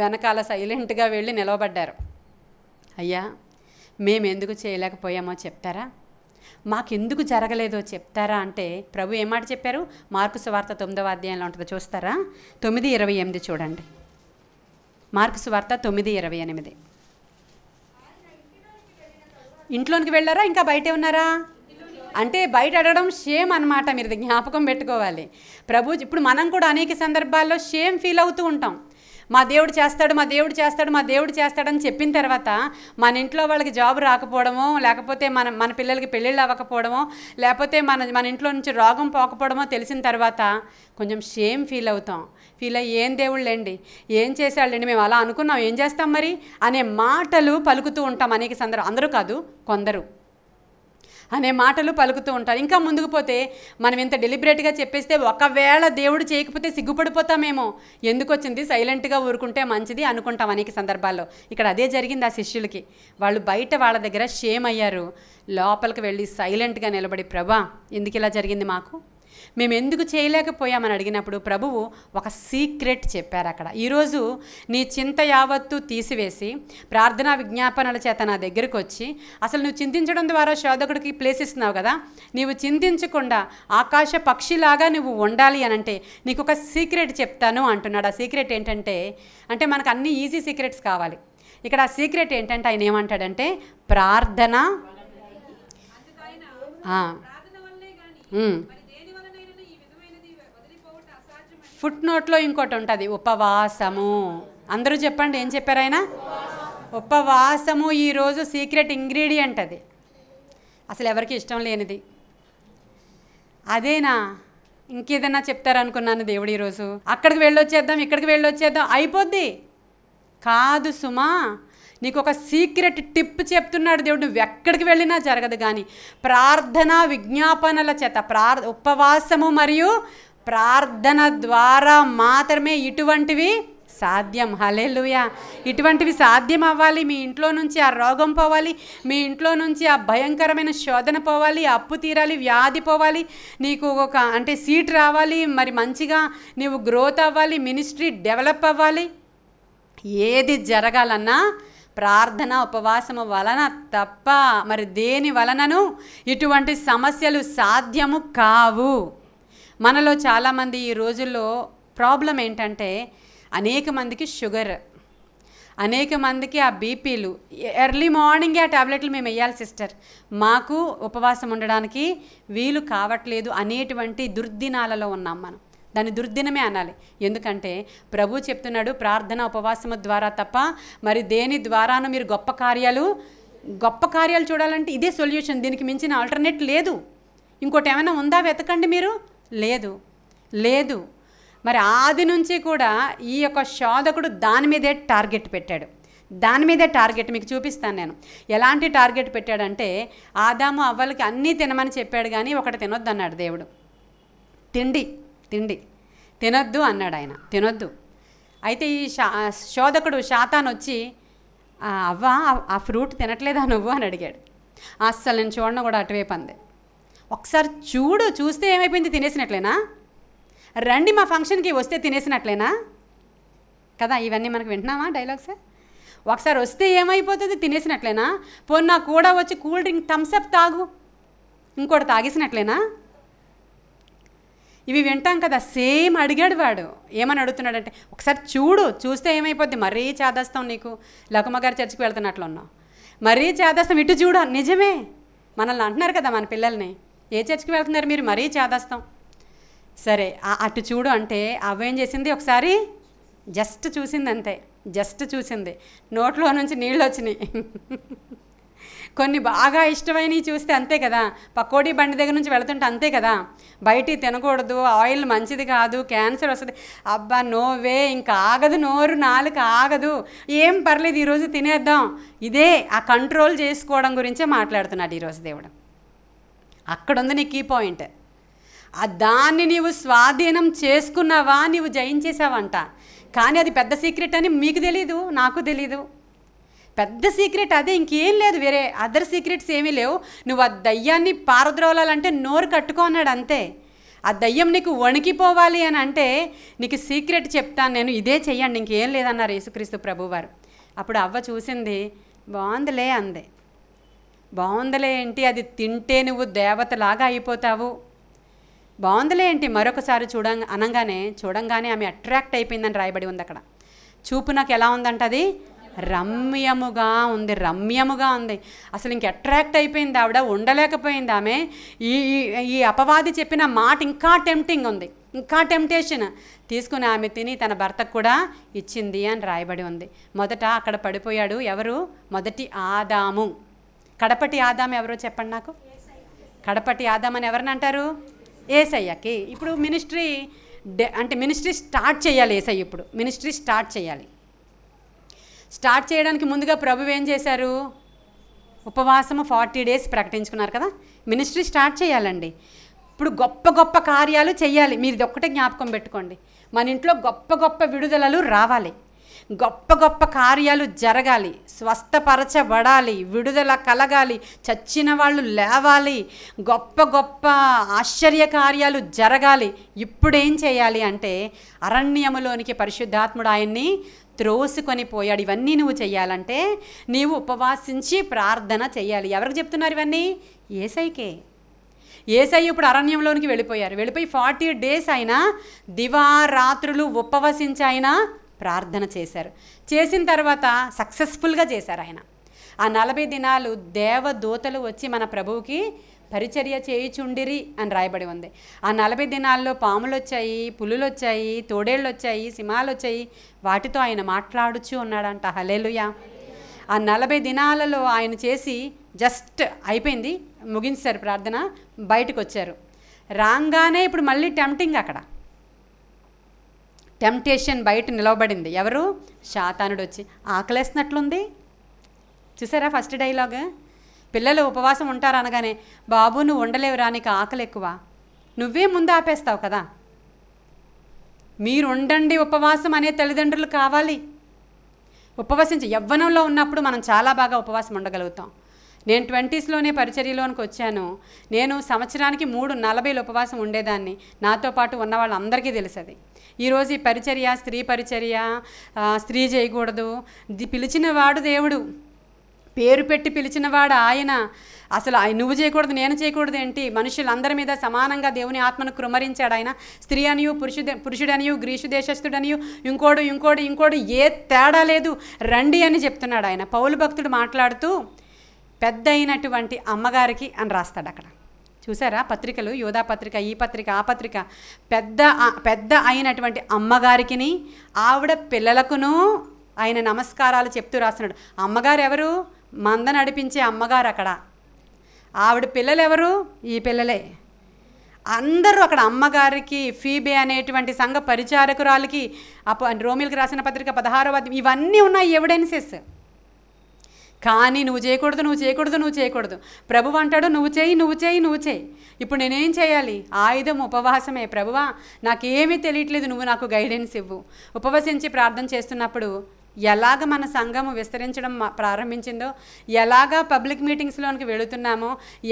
వెనకాల సైలెంట్గా వెళ్ళి నిలవబడ్డారు అయ్యా మేము ఎందుకు చేయలేకపోయామో చెప్తారా మాకెందుకు జరగలేదో చెప్తారా అంటే ప్రభు ఏమాట చెప్పారు మార్కు సువార్త తొమ్మిదవ అధ్యాయంలో ఉంటుందో చూస్తారా తొమ్మిది ఇరవై ఎనిమిది చూడండి మార్కు సువార్త తొమ్మిది ఇరవై ఎనిమిది ఇంట్లోనికి వెళ్ళారా ఇంకా బయటే ఉన్నారా అంటే బయట అడగడం షేమ్ అనమాట మీరు జ్ఞాపకం పెట్టుకోవాలి ప్రభు ఇప్పుడు మనం కూడా అనేక సందర్భాల్లో షేమ్ ఫీల్ అవుతూ ఉంటాం మా దేవుడు చేస్తాడు మా దేవుడు చేస్తాడు మా దేవుడు చేస్తాడని చెప్పిన తర్వాత మన ఇంట్లో వాళ్ళకి జాబ్ రాకపోవడమో లేకపోతే మన మన పిల్లలకి పెళ్ళిళ్ళు అవ్వకపోవడమో లేకపోతే మన మన ఇంట్లో నుంచి రోగం పోకపోవడమో తెలిసిన తర్వాత కొంచెం షేమ్ ఫీల్ అవుతాం ఫీల్ అయ్యి ఏం దేవుళ్ళండి ఏం చేశాళ్ళండి మేము అలా అనుకున్నాం ఏం చేస్తాం మరి అనే మాటలు పలుకుతూ ఉంటాం అనేక సందర్భం అందరూ కాదు కొందరు అనే మాటలు పలుకుతూ ఉంటారు ఇంకా ముందుకు పోతే మనం ఇంత డెలిబరేట్గా చెప్పేస్తే ఒకవేళ దేవుడు చేయకపోతే సిగ్గుపడిపోతామేమో ఎందుకు వచ్చింది సైలెంట్గా ఊరుకుంటే మంచిది అనుకుంటాం అనేక సందర్భాల్లో ఇక్కడ అదే జరిగింది ఆ శిష్యులకి వాళ్ళు బయట వాళ్ళ దగ్గర షేమ్ అయ్యారు లోపలికి వెళ్ళి సైలెంట్గా నిలబడి ప్రభా ఎందుకు ఇలా జరిగింది మాకు మేము ఎందుకు చేయలేకపోయామని అడిగినప్పుడు ప్రభువు ఒక సీక్రెట్ చెప్పారు అక్కడ ఈరోజు నీ చింత యావత్తు తీసివేసి ప్రార్థనా విజ్ఞాపనల చేత నా దగ్గరకు వచ్చి అసలు నువ్వు చింతించడం ద్వారా శోధకుడికి ప్లేస్ ఇస్తున్నావు కదా నీవు చింతించకుండా ఆకాశ పక్షిలాగా నువ్వు ఉండాలి అని అంటే నీకు ఒక సీక్రెట్ చెప్తాను అంటున్నాడు ఆ సీక్రెట్ ఏంటంటే అంటే మనకు అన్ని ఈజీ సీక్రెట్స్ కావాలి ఇక్కడ ఆ సీక్రెట్ ఏంటంటే ఆయన ఏమంటాడంటే ప్రార్థన ఫుట్ నోట్లో ఇంకోటి ఉంటుంది ఉపవాసము అందరూ చెప్పండి ఏం చెప్పారు ఆయన ఉపవాసము ఈరోజు సీక్రెట్ ఇంగ్రీడియంట్ అది అసలు ఎవరికి ఇష్టం లేనిది అదేనా ఇంకేదన్నా చెప్తారనుకున్నాను దేవుడు ఈరోజు అక్కడికి వెళ్ళొచ్చేద్దాం ఇక్కడికి వెళ్ళొచ్చేద్దాం అయిపోద్ది కాదు సుమా నీకు ఒక సీక్రెట్ టిప్ చెప్తున్నాడు దేవుడు నువ్వు ఎక్కడికి వెళ్ళినా జరగదు కానీ ప్రార్థన విజ్ఞాపనల చేత ప్రార్ ఉపవాసము మరియు ప్రార్థన ద్వారా మాత్రమే ఇటువంటివి సాధ్యం హలేలుయా ఇటువంటివి సాధ్యం అవ్వాలి మీ ఇంట్లో నుంచి ఆ రోగం పోవాలి మీ ఇంట్లో నుంచి ఆ భయంకరమైన శోధన పోవాలి అప్పు తీరాలి వ్యాధి పోవాలి నీకు ఒక అంటే సీట్ రావాలి మరి మంచిగా నీవు గ్రోత్ అవ్వాలి మినిస్ట్రీ డెవలప్ అవ్వాలి ఏది జరగాలన్నా ప్రార్థన ఉపవాసము వలన తప్ప మరి దేని వలనను ఇటువంటి సమస్యలు సాధ్యము కావు మనలో చాలామంది ఈ రోజుల్లో ప్రాబ్లం ఏంటంటే అనేక మందికి షుగర్ అనేక మందికి ఆ బీపీలు ఎర్లీ మార్నింగే ఆ ట్యాబ్లెట్లు మేము వేయాలి సిస్టర్ మాకు ఉపవాసం ఉండడానికి వీలు కావట్లేదు అనేటువంటి దుర్దినాలలో ఉన్నాం మనం దాని దుర్దినమే అనాలి ఎందుకంటే ప్రభు చెప్తున్నాడు ప్రార్థన ఉపవాసము ద్వారా తప్ప మరి దేని ద్వారాను మీరు గొప్ప కార్యాలు గొప్ప కార్యాలు చూడాలంటే ఇదే సొల్యూషన్ దీనికి మించిన ఆల్టర్నేట్ లేదు ఇంకోటి ఏమైనా ఉందా వెతకండి మీరు లేదు లేదు మరి ఆది నుంచి కూడా ఈ యొక్క శోధకుడు దాని మీదే టార్గెట్ పెట్టాడు దాని మీదే టార్గెట్ మీకు చూపిస్తాను నేను ఎలాంటి టార్గెట్ పెట్టాడంటే ఆదాము అవ్వలకి అన్నీ తినమని చెప్పాడు కానీ ఒకటి తినొద్దు అన్నాడు దేవుడు తిండి తిండి తినొద్దు అన్నాడు ఆయన తినొద్దు అయితే ఈ శోధకుడు శాతాన్ వచ్చి అవ్వ ఆ ఫ్రూట్ తినట్లేదా నువ్వు అని అడిగాడు అస్సలు నేను చూడను కూడా అటువైపు అందే ఒకసారి చూడు చూస్తే ఏమైపోయింది తినేసినట్లేనా రండి మా ఫంక్షన్కి వస్తే తినేసినట్లేనా కదా ఇవన్నీ మనకు వింటున్నావా డైలాగ్స్ ఒకసారి వస్తే ఏమైపోతుంది తినేసినట్లేనా పోనీ నా కూడా వచ్చి కూల్ డ్రింక్ థమ్స్అప్ తాగు ఇంకోటి తాగేసినట్లేనా ఇవి వింటాం కదా సేమ్ అడిగాడు వాడు ఏమని అడుగుతున్నాడంటే ఒకసారి చూడు చూస్తే ఏమైపోద్ది మరీ చేదస్తాం నీకు లకుమగారి చర్చికి వెళ్తున్నట్లు ఉన్నావు మరీ చేదస్తాం ఇటు చూడు నిజమే మనల్ని అంటున్నారు కదా మన పిల్లల్ని ఏ చర్చికి వెళ్తున్నారు మీరు మరీ చేదస్తాం సరే అటు చూడు అంటే అవేం చేసింది ఒకసారి జస్ట్ చూసింది అంతే జస్ట్ చూసింది నోట్లో నుంచి నీళ్ళు వచ్చినాయి కొన్ని బాగా ఇష్టమైనవి చూస్తే అంతే కదా పకోడీ బండి దగ్గర నుంచి వెళుతుంటే అంతే కదా బయట తినకూడదు ఆయిల్ మంచిది కాదు క్యాన్సర్ వస్తుంది అబ్బా నోవే ఇంకా ఆగదు నోరు నాలుగు ఆగదు ఏం పర్లేదు ఈరోజు తినేద్దాం ఇదే ఆ కంట్రోల్ చేసుకోవడం గురించే మాట్లాడుతున్నాడు ఈరోజు దేవుడు అక్కడ ఉంది నీ కీ పాయింట్ ఆ దాన్ని నీవు స్వాధీనం చేసుకున్నావా నీవు జయించేసావంట కానీ అది పెద్ద సీక్రెట్ అని మీకు తెలీదు నాకు తెలీదు పెద్ద సీక్రెట్ అదే ఇంకేం లేదు వేరే అదర్ సీక్రెట్స్ ఏమీ లేవు నువ్వు ఆ దయ్యాన్ని పారద్రోలాలంటే నోరు కట్టుకున్నాడు అంతే ఆ దయ్యం నీకు వణికిపోవాలి అని అంటే నీకు సీక్రెట్ చెప్తాను నేను ఇదే చెయ్యండి ఇంకేం లేదన్నారు యేసుక్రీస్తు ప్రభువారు అప్పుడు అవ్వ చూసింది బాగుందిలే అందే బాగుందలే ఏంటి అది తింటే నువ్వు దేవతలాగా అయిపోతావు బాగుందిలే ఏంటి మరొకసారి చూడ అనగానే చూడంగానే ఆమె అట్రాక్ట్ అయిపోయిందని రాయబడి ఉంది అక్కడ చూపు నాకు ఎలా ఉందంటది రమ్యముగా ఉంది రమ్యముగా ఉంది అసలు ఇంక అట్రాక్ట్ అయిపోయింది ఆవిడ ఉండలేకపోయింది ఆమె ఈ ఈ అపవాది చెప్పిన మాట ఇంకా టెంప్టింగ్ ఉంది ఇంకా టెంప్టేషన్ తీసుకుని ఆమె తిని తన భర్తకు కూడా ఇచ్చింది అని రాయబడి ఉంది మొదట అక్కడ పడిపోయాడు ఎవరు మొదటి ఆదాము కడపటి ఆదాం ఎవరో చెప్పండి నాకు కడపటి ఆదాం అని ఎవరిని అంటారు ఏసయ్యకి ఇప్పుడు మినిస్ట్రీ అంటే మినిస్ట్రీ స్టార్ట్ చేయాలి ఏసయ్య ఇప్పుడు మినిస్ట్రీ స్టార్ట్ చేయాలి స్టార్ట్ చేయడానికి ముందుగా ప్రభు ఏం చేశారు ఉపవాసము ఫార్టీ డేస్ ప్రకటించుకున్నారు కదా మినిస్ట్రీ స్టార్ట్ చేయాలండి ఇప్పుడు గొప్ప గొప్ప కార్యాలు చేయాలి మీరు ఇది ఒక్కటే జ్ఞాపకం పెట్టుకోండి మన ఇంట్లో గొప్ప గొప్ప విడుదలలు రావాలి గొప్ప గొప్ప కార్యాలు జరగాలి స్వస్థపరచబడాలి విడుదల కలగాలి చచ్చిన వాళ్ళు లేవాలి గొప్ప గొప్ప ఆశ్చర్య కార్యాలు జరగాలి ఇప్పుడేం చేయాలి అంటే అరణ్యములోనికి పరిశుద్ధాత్ముడు ఆయన్ని త్రోసుకొని పోయాడు ఇవన్నీ నువ్వు చేయాలంటే నీవు ఉపవాసించి ప్రార్థన చేయాలి ఎవరికి చెప్తున్నారు ఇవన్నీ ఏసైకే ఏసై ఇప్పుడు అరణ్యంలోనికి వెళ్ళిపోయారు వెళ్ళిపోయి ఫార్టీ డేస్ అయినా దివారాత్రులు ఉపవసించి అయినా ప్రార్థన చేశారు చేసిన తర్వాత సక్సెస్ఫుల్గా చేశారు ఆయన ఆ నలభై దినాలు దేవదూతలు వచ్చి మన ప్రభువుకి పరిచర్య చేయుచుండిరి అని రాయబడి ఉంది ఆ నలభై దినాల్లో పాములు వచ్చాయి పులులు వచ్చాయి తోడేళ్ళు వచ్చాయి సింహాలు వచ్చాయి వాటితో ఆయన మాట్లాడుచు ఉన్నాడంట హలేలుయా ఆ నలభై దినాలలో ఆయన చేసి జస్ట్ అయిపోయింది ముగించారు ప్రార్థన బయటకు వచ్చారు రాగానే ఇప్పుడు మళ్ళీ టెంప్టింగ్ అక్కడ టెంప్టేషన్ బయట నిలవబడింది ఎవరు శాతానుడు వచ్చి ఆకలేసినట్లుంది చూసారా ఫస్ట్ డైలాగ్ పిల్లలు ఉపవాసం ఉంటారు అనగానే బాబు నువ్వు రా నీకు ఆకలి ఎక్కువ నువ్వే ముందు ఆపేస్తావు కదా మీరు ఉండండి ఉపవాసం అనే తల్లిదండ్రులు కావాలి ఉపవాసించి యవ్వనంలో ఉన్నప్పుడు మనం చాలా బాగా ఉపవాసం ఉండగలుగుతాం నేను ట్వంటీస్లోనే పరిచర్యలోనికి వచ్చాను నేను సంవత్సరానికి మూడు నలభైలు ఉపవాసం ఉండేదాన్ని నాతో పాటు ఉన్న వాళ్ళందరికీ తెలుసది ఈరోజు ఈ పరిచర్య స్త్రీ పరిచర్య స్త్రీ చేయకూడదు పిలిచిన వాడు దేవుడు పేరు పెట్టి పిలిచినవాడు ఆయన అసలు నువ్వు చేయకూడదు నేను చేయకూడదు ఏంటి మనుషులందరి మీద సమానంగా దేవుని ఆత్మను కృమరించాడు ఆయన స్త్రీ అనియు పురుషుడు పురుషుడనియు గ్రీసు దేశస్థుడనియు ఇంకోడు ఇంకోడు ఇంకోడు ఏ తేడా లేదు రండి అని చెప్తున్నాడు ఆయన పౌలు భక్తుడు మాట్లాడుతూ పెద్ద అయినటువంటి అమ్మగారికి అని రాస్తాడు అక్కడ చూసారా పత్రికలు యోధా పత్రిక ఈ పత్రిక ఆ పత్రిక పెద్ద పెద్ద అయినటువంటి అమ్మగారికిని ఆవిడ పిల్లలకును ఆయన నమస్కారాలు చెప్తూ రాస్తున్నాడు అమ్మగారు ఎవరు మంద నడిపించే అమ్మగారు అక్కడ ఆవిడ పిల్లలు ఎవరు ఈ పిల్లలే అందరూ అక్కడ అమ్మగారికి ఫీబే అనేటువంటి సంఘ పరిచారకురాలకి అప్పు రోమిల్కి రాసిన పత్రిక పదహారో ఇవన్నీ ఉన్నాయి ఎవిడెన్సెస్ కానీ నువ్వు చేయకూడదు నువ్వు చేయకూడదు నువ్వు చేయకూడదు ప్రభు అంటాడు నువ్వు చేయి నువ్వు చేయి నువ్వు చేయి ఇప్పుడు నేనేం చేయాలి ఆయుధం ఉపవాసమే ప్రభువా నాకేమీ తెలియట్లేదు నువ్వు నాకు గైడెన్స్ ఇవ్వు ఉపవసించి ప్రార్థన చేస్తున్నప్పుడు ఎలాగ మన సంఘము విస్తరించడం ప్రారంభించిందో ఎలాగ పబ్లిక్ మీటింగ్స్లోనికి వెళుతున్నామో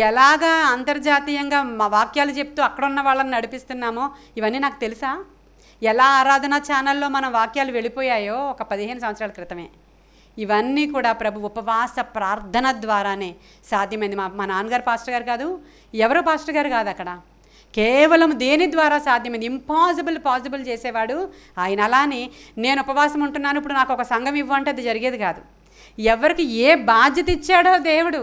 ఎలాగ అంతర్జాతీయంగా మా వాక్యాలు చెప్తూ అక్కడ ఉన్న వాళ్ళని నడిపిస్తున్నామో ఇవన్నీ నాకు తెలుసా ఎలా ఆరాధన ఛానల్లో మన వాక్యాలు వెళ్ళిపోయాయో ఒక పదిహేను సంవత్సరాల క్రితమే ఇవన్నీ కూడా ప్రభు ఉపవాస ప్రార్థన ద్వారానే సాధ్యమైంది మా మా నాన్నగారు పాస్టర్ గారు కాదు ఎవరో పాస్టర్ గారు కాదు అక్కడ కేవలం దేని ద్వారా సాధ్యమైంది ఇంపాసిబుల్ పాసిబుల్ చేసేవాడు ఆయన అలానే నేను ఉపవాసం ఉంటున్నాను ఇప్పుడు నాకు ఒక సంఘం ఇవ్వంటే అది జరిగేది కాదు ఎవరికి ఏ బాధ్యత ఇచ్చాడో దేవుడు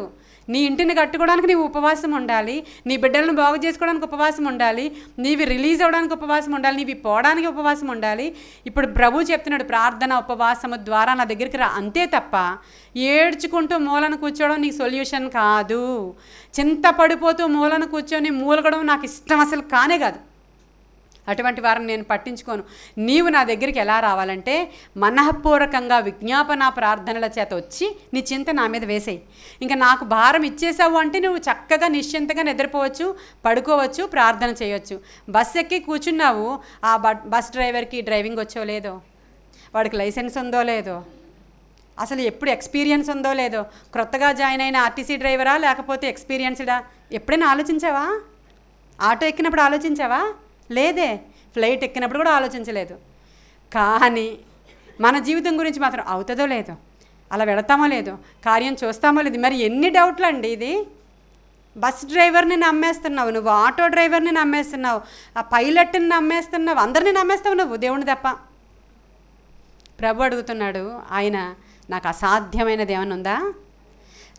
నీ ఇంటిని కట్టుకోవడానికి నీవు ఉపవాసం ఉండాలి నీ బిడ్డలను బాగు చేసుకోవడానికి ఉపవాసం ఉండాలి నీవి రిలీజ్ అవ్వడానికి ఉపవాసం ఉండాలి నీవి పోవడానికి ఉపవాసం ఉండాలి ఇప్పుడు ప్రభు చెప్తున్నాడు ప్రార్థన ఉపవాసము ద్వారా నా దగ్గరికి రా అంతే తప్ప ఏడ్చుకుంటూ మూలను కూర్చోవడం నీకు సొల్యూషన్ కాదు చింత పడిపోతూ మూలను కూర్చొని మూలగడం నాకు ఇష్టం అసలు కానే కాదు అటువంటి వారిని నేను పట్టించుకోను నీవు నా దగ్గరికి ఎలా రావాలంటే మనఃపూర్వకంగా విజ్ఞాపన ప్రార్థనల చేత వచ్చి నీ చింత నా మీద వేసేయి ఇంకా నాకు భారం ఇచ్చేసావు అంటే నువ్వు చక్కగా నిశ్చింతగా నిద్రపోవచ్చు పడుకోవచ్చు ప్రార్థన చేయవచ్చు బస్ ఎక్కి కూర్చున్నావు ఆ బస్ డ్రైవర్కి డ్రైవింగ్ వచ్చో లేదో వాడికి లైసెన్స్ ఉందో లేదో అసలు ఎప్పుడు ఎక్స్పీరియన్స్ ఉందో లేదో క్రొత్తగా జాయిన్ అయిన ఆర్టీసీ డ్రైవరా లేకపోతే ఎక్స్పీరియన్స్డా ఎప్పుడైనా ఆలోచించావా ఆటో ఎక్కినప్పుడు ఆలోచించావా లేదే ఫ్లైట్ ఎక్కినప్పుడు కూడా ఆలోచించలేదు కానీ మన జీవితం గురించి మాత్రం అవుతుందో లేదో అలా వెడతామో లేదో కార్యం చూస్తామో లేదు మరి ఎన్ని డౌట్లు అండి ఇది బస్ డ్రైవర్ని నమ్మేస్తున్నావు నువ్వు ఆటో డ్రైవర్ని నమ్మేస్తున్నావు ఆ పైలట్ని నమ్మేస్తున్నావు అందరిని నమ్మేస్తావు నువ్వు దేవుని తప్ప ప్రభు అడుగుతున్నాడు ఆయన నాకు అసాధ్యమైనది ఏమైనా ఉందా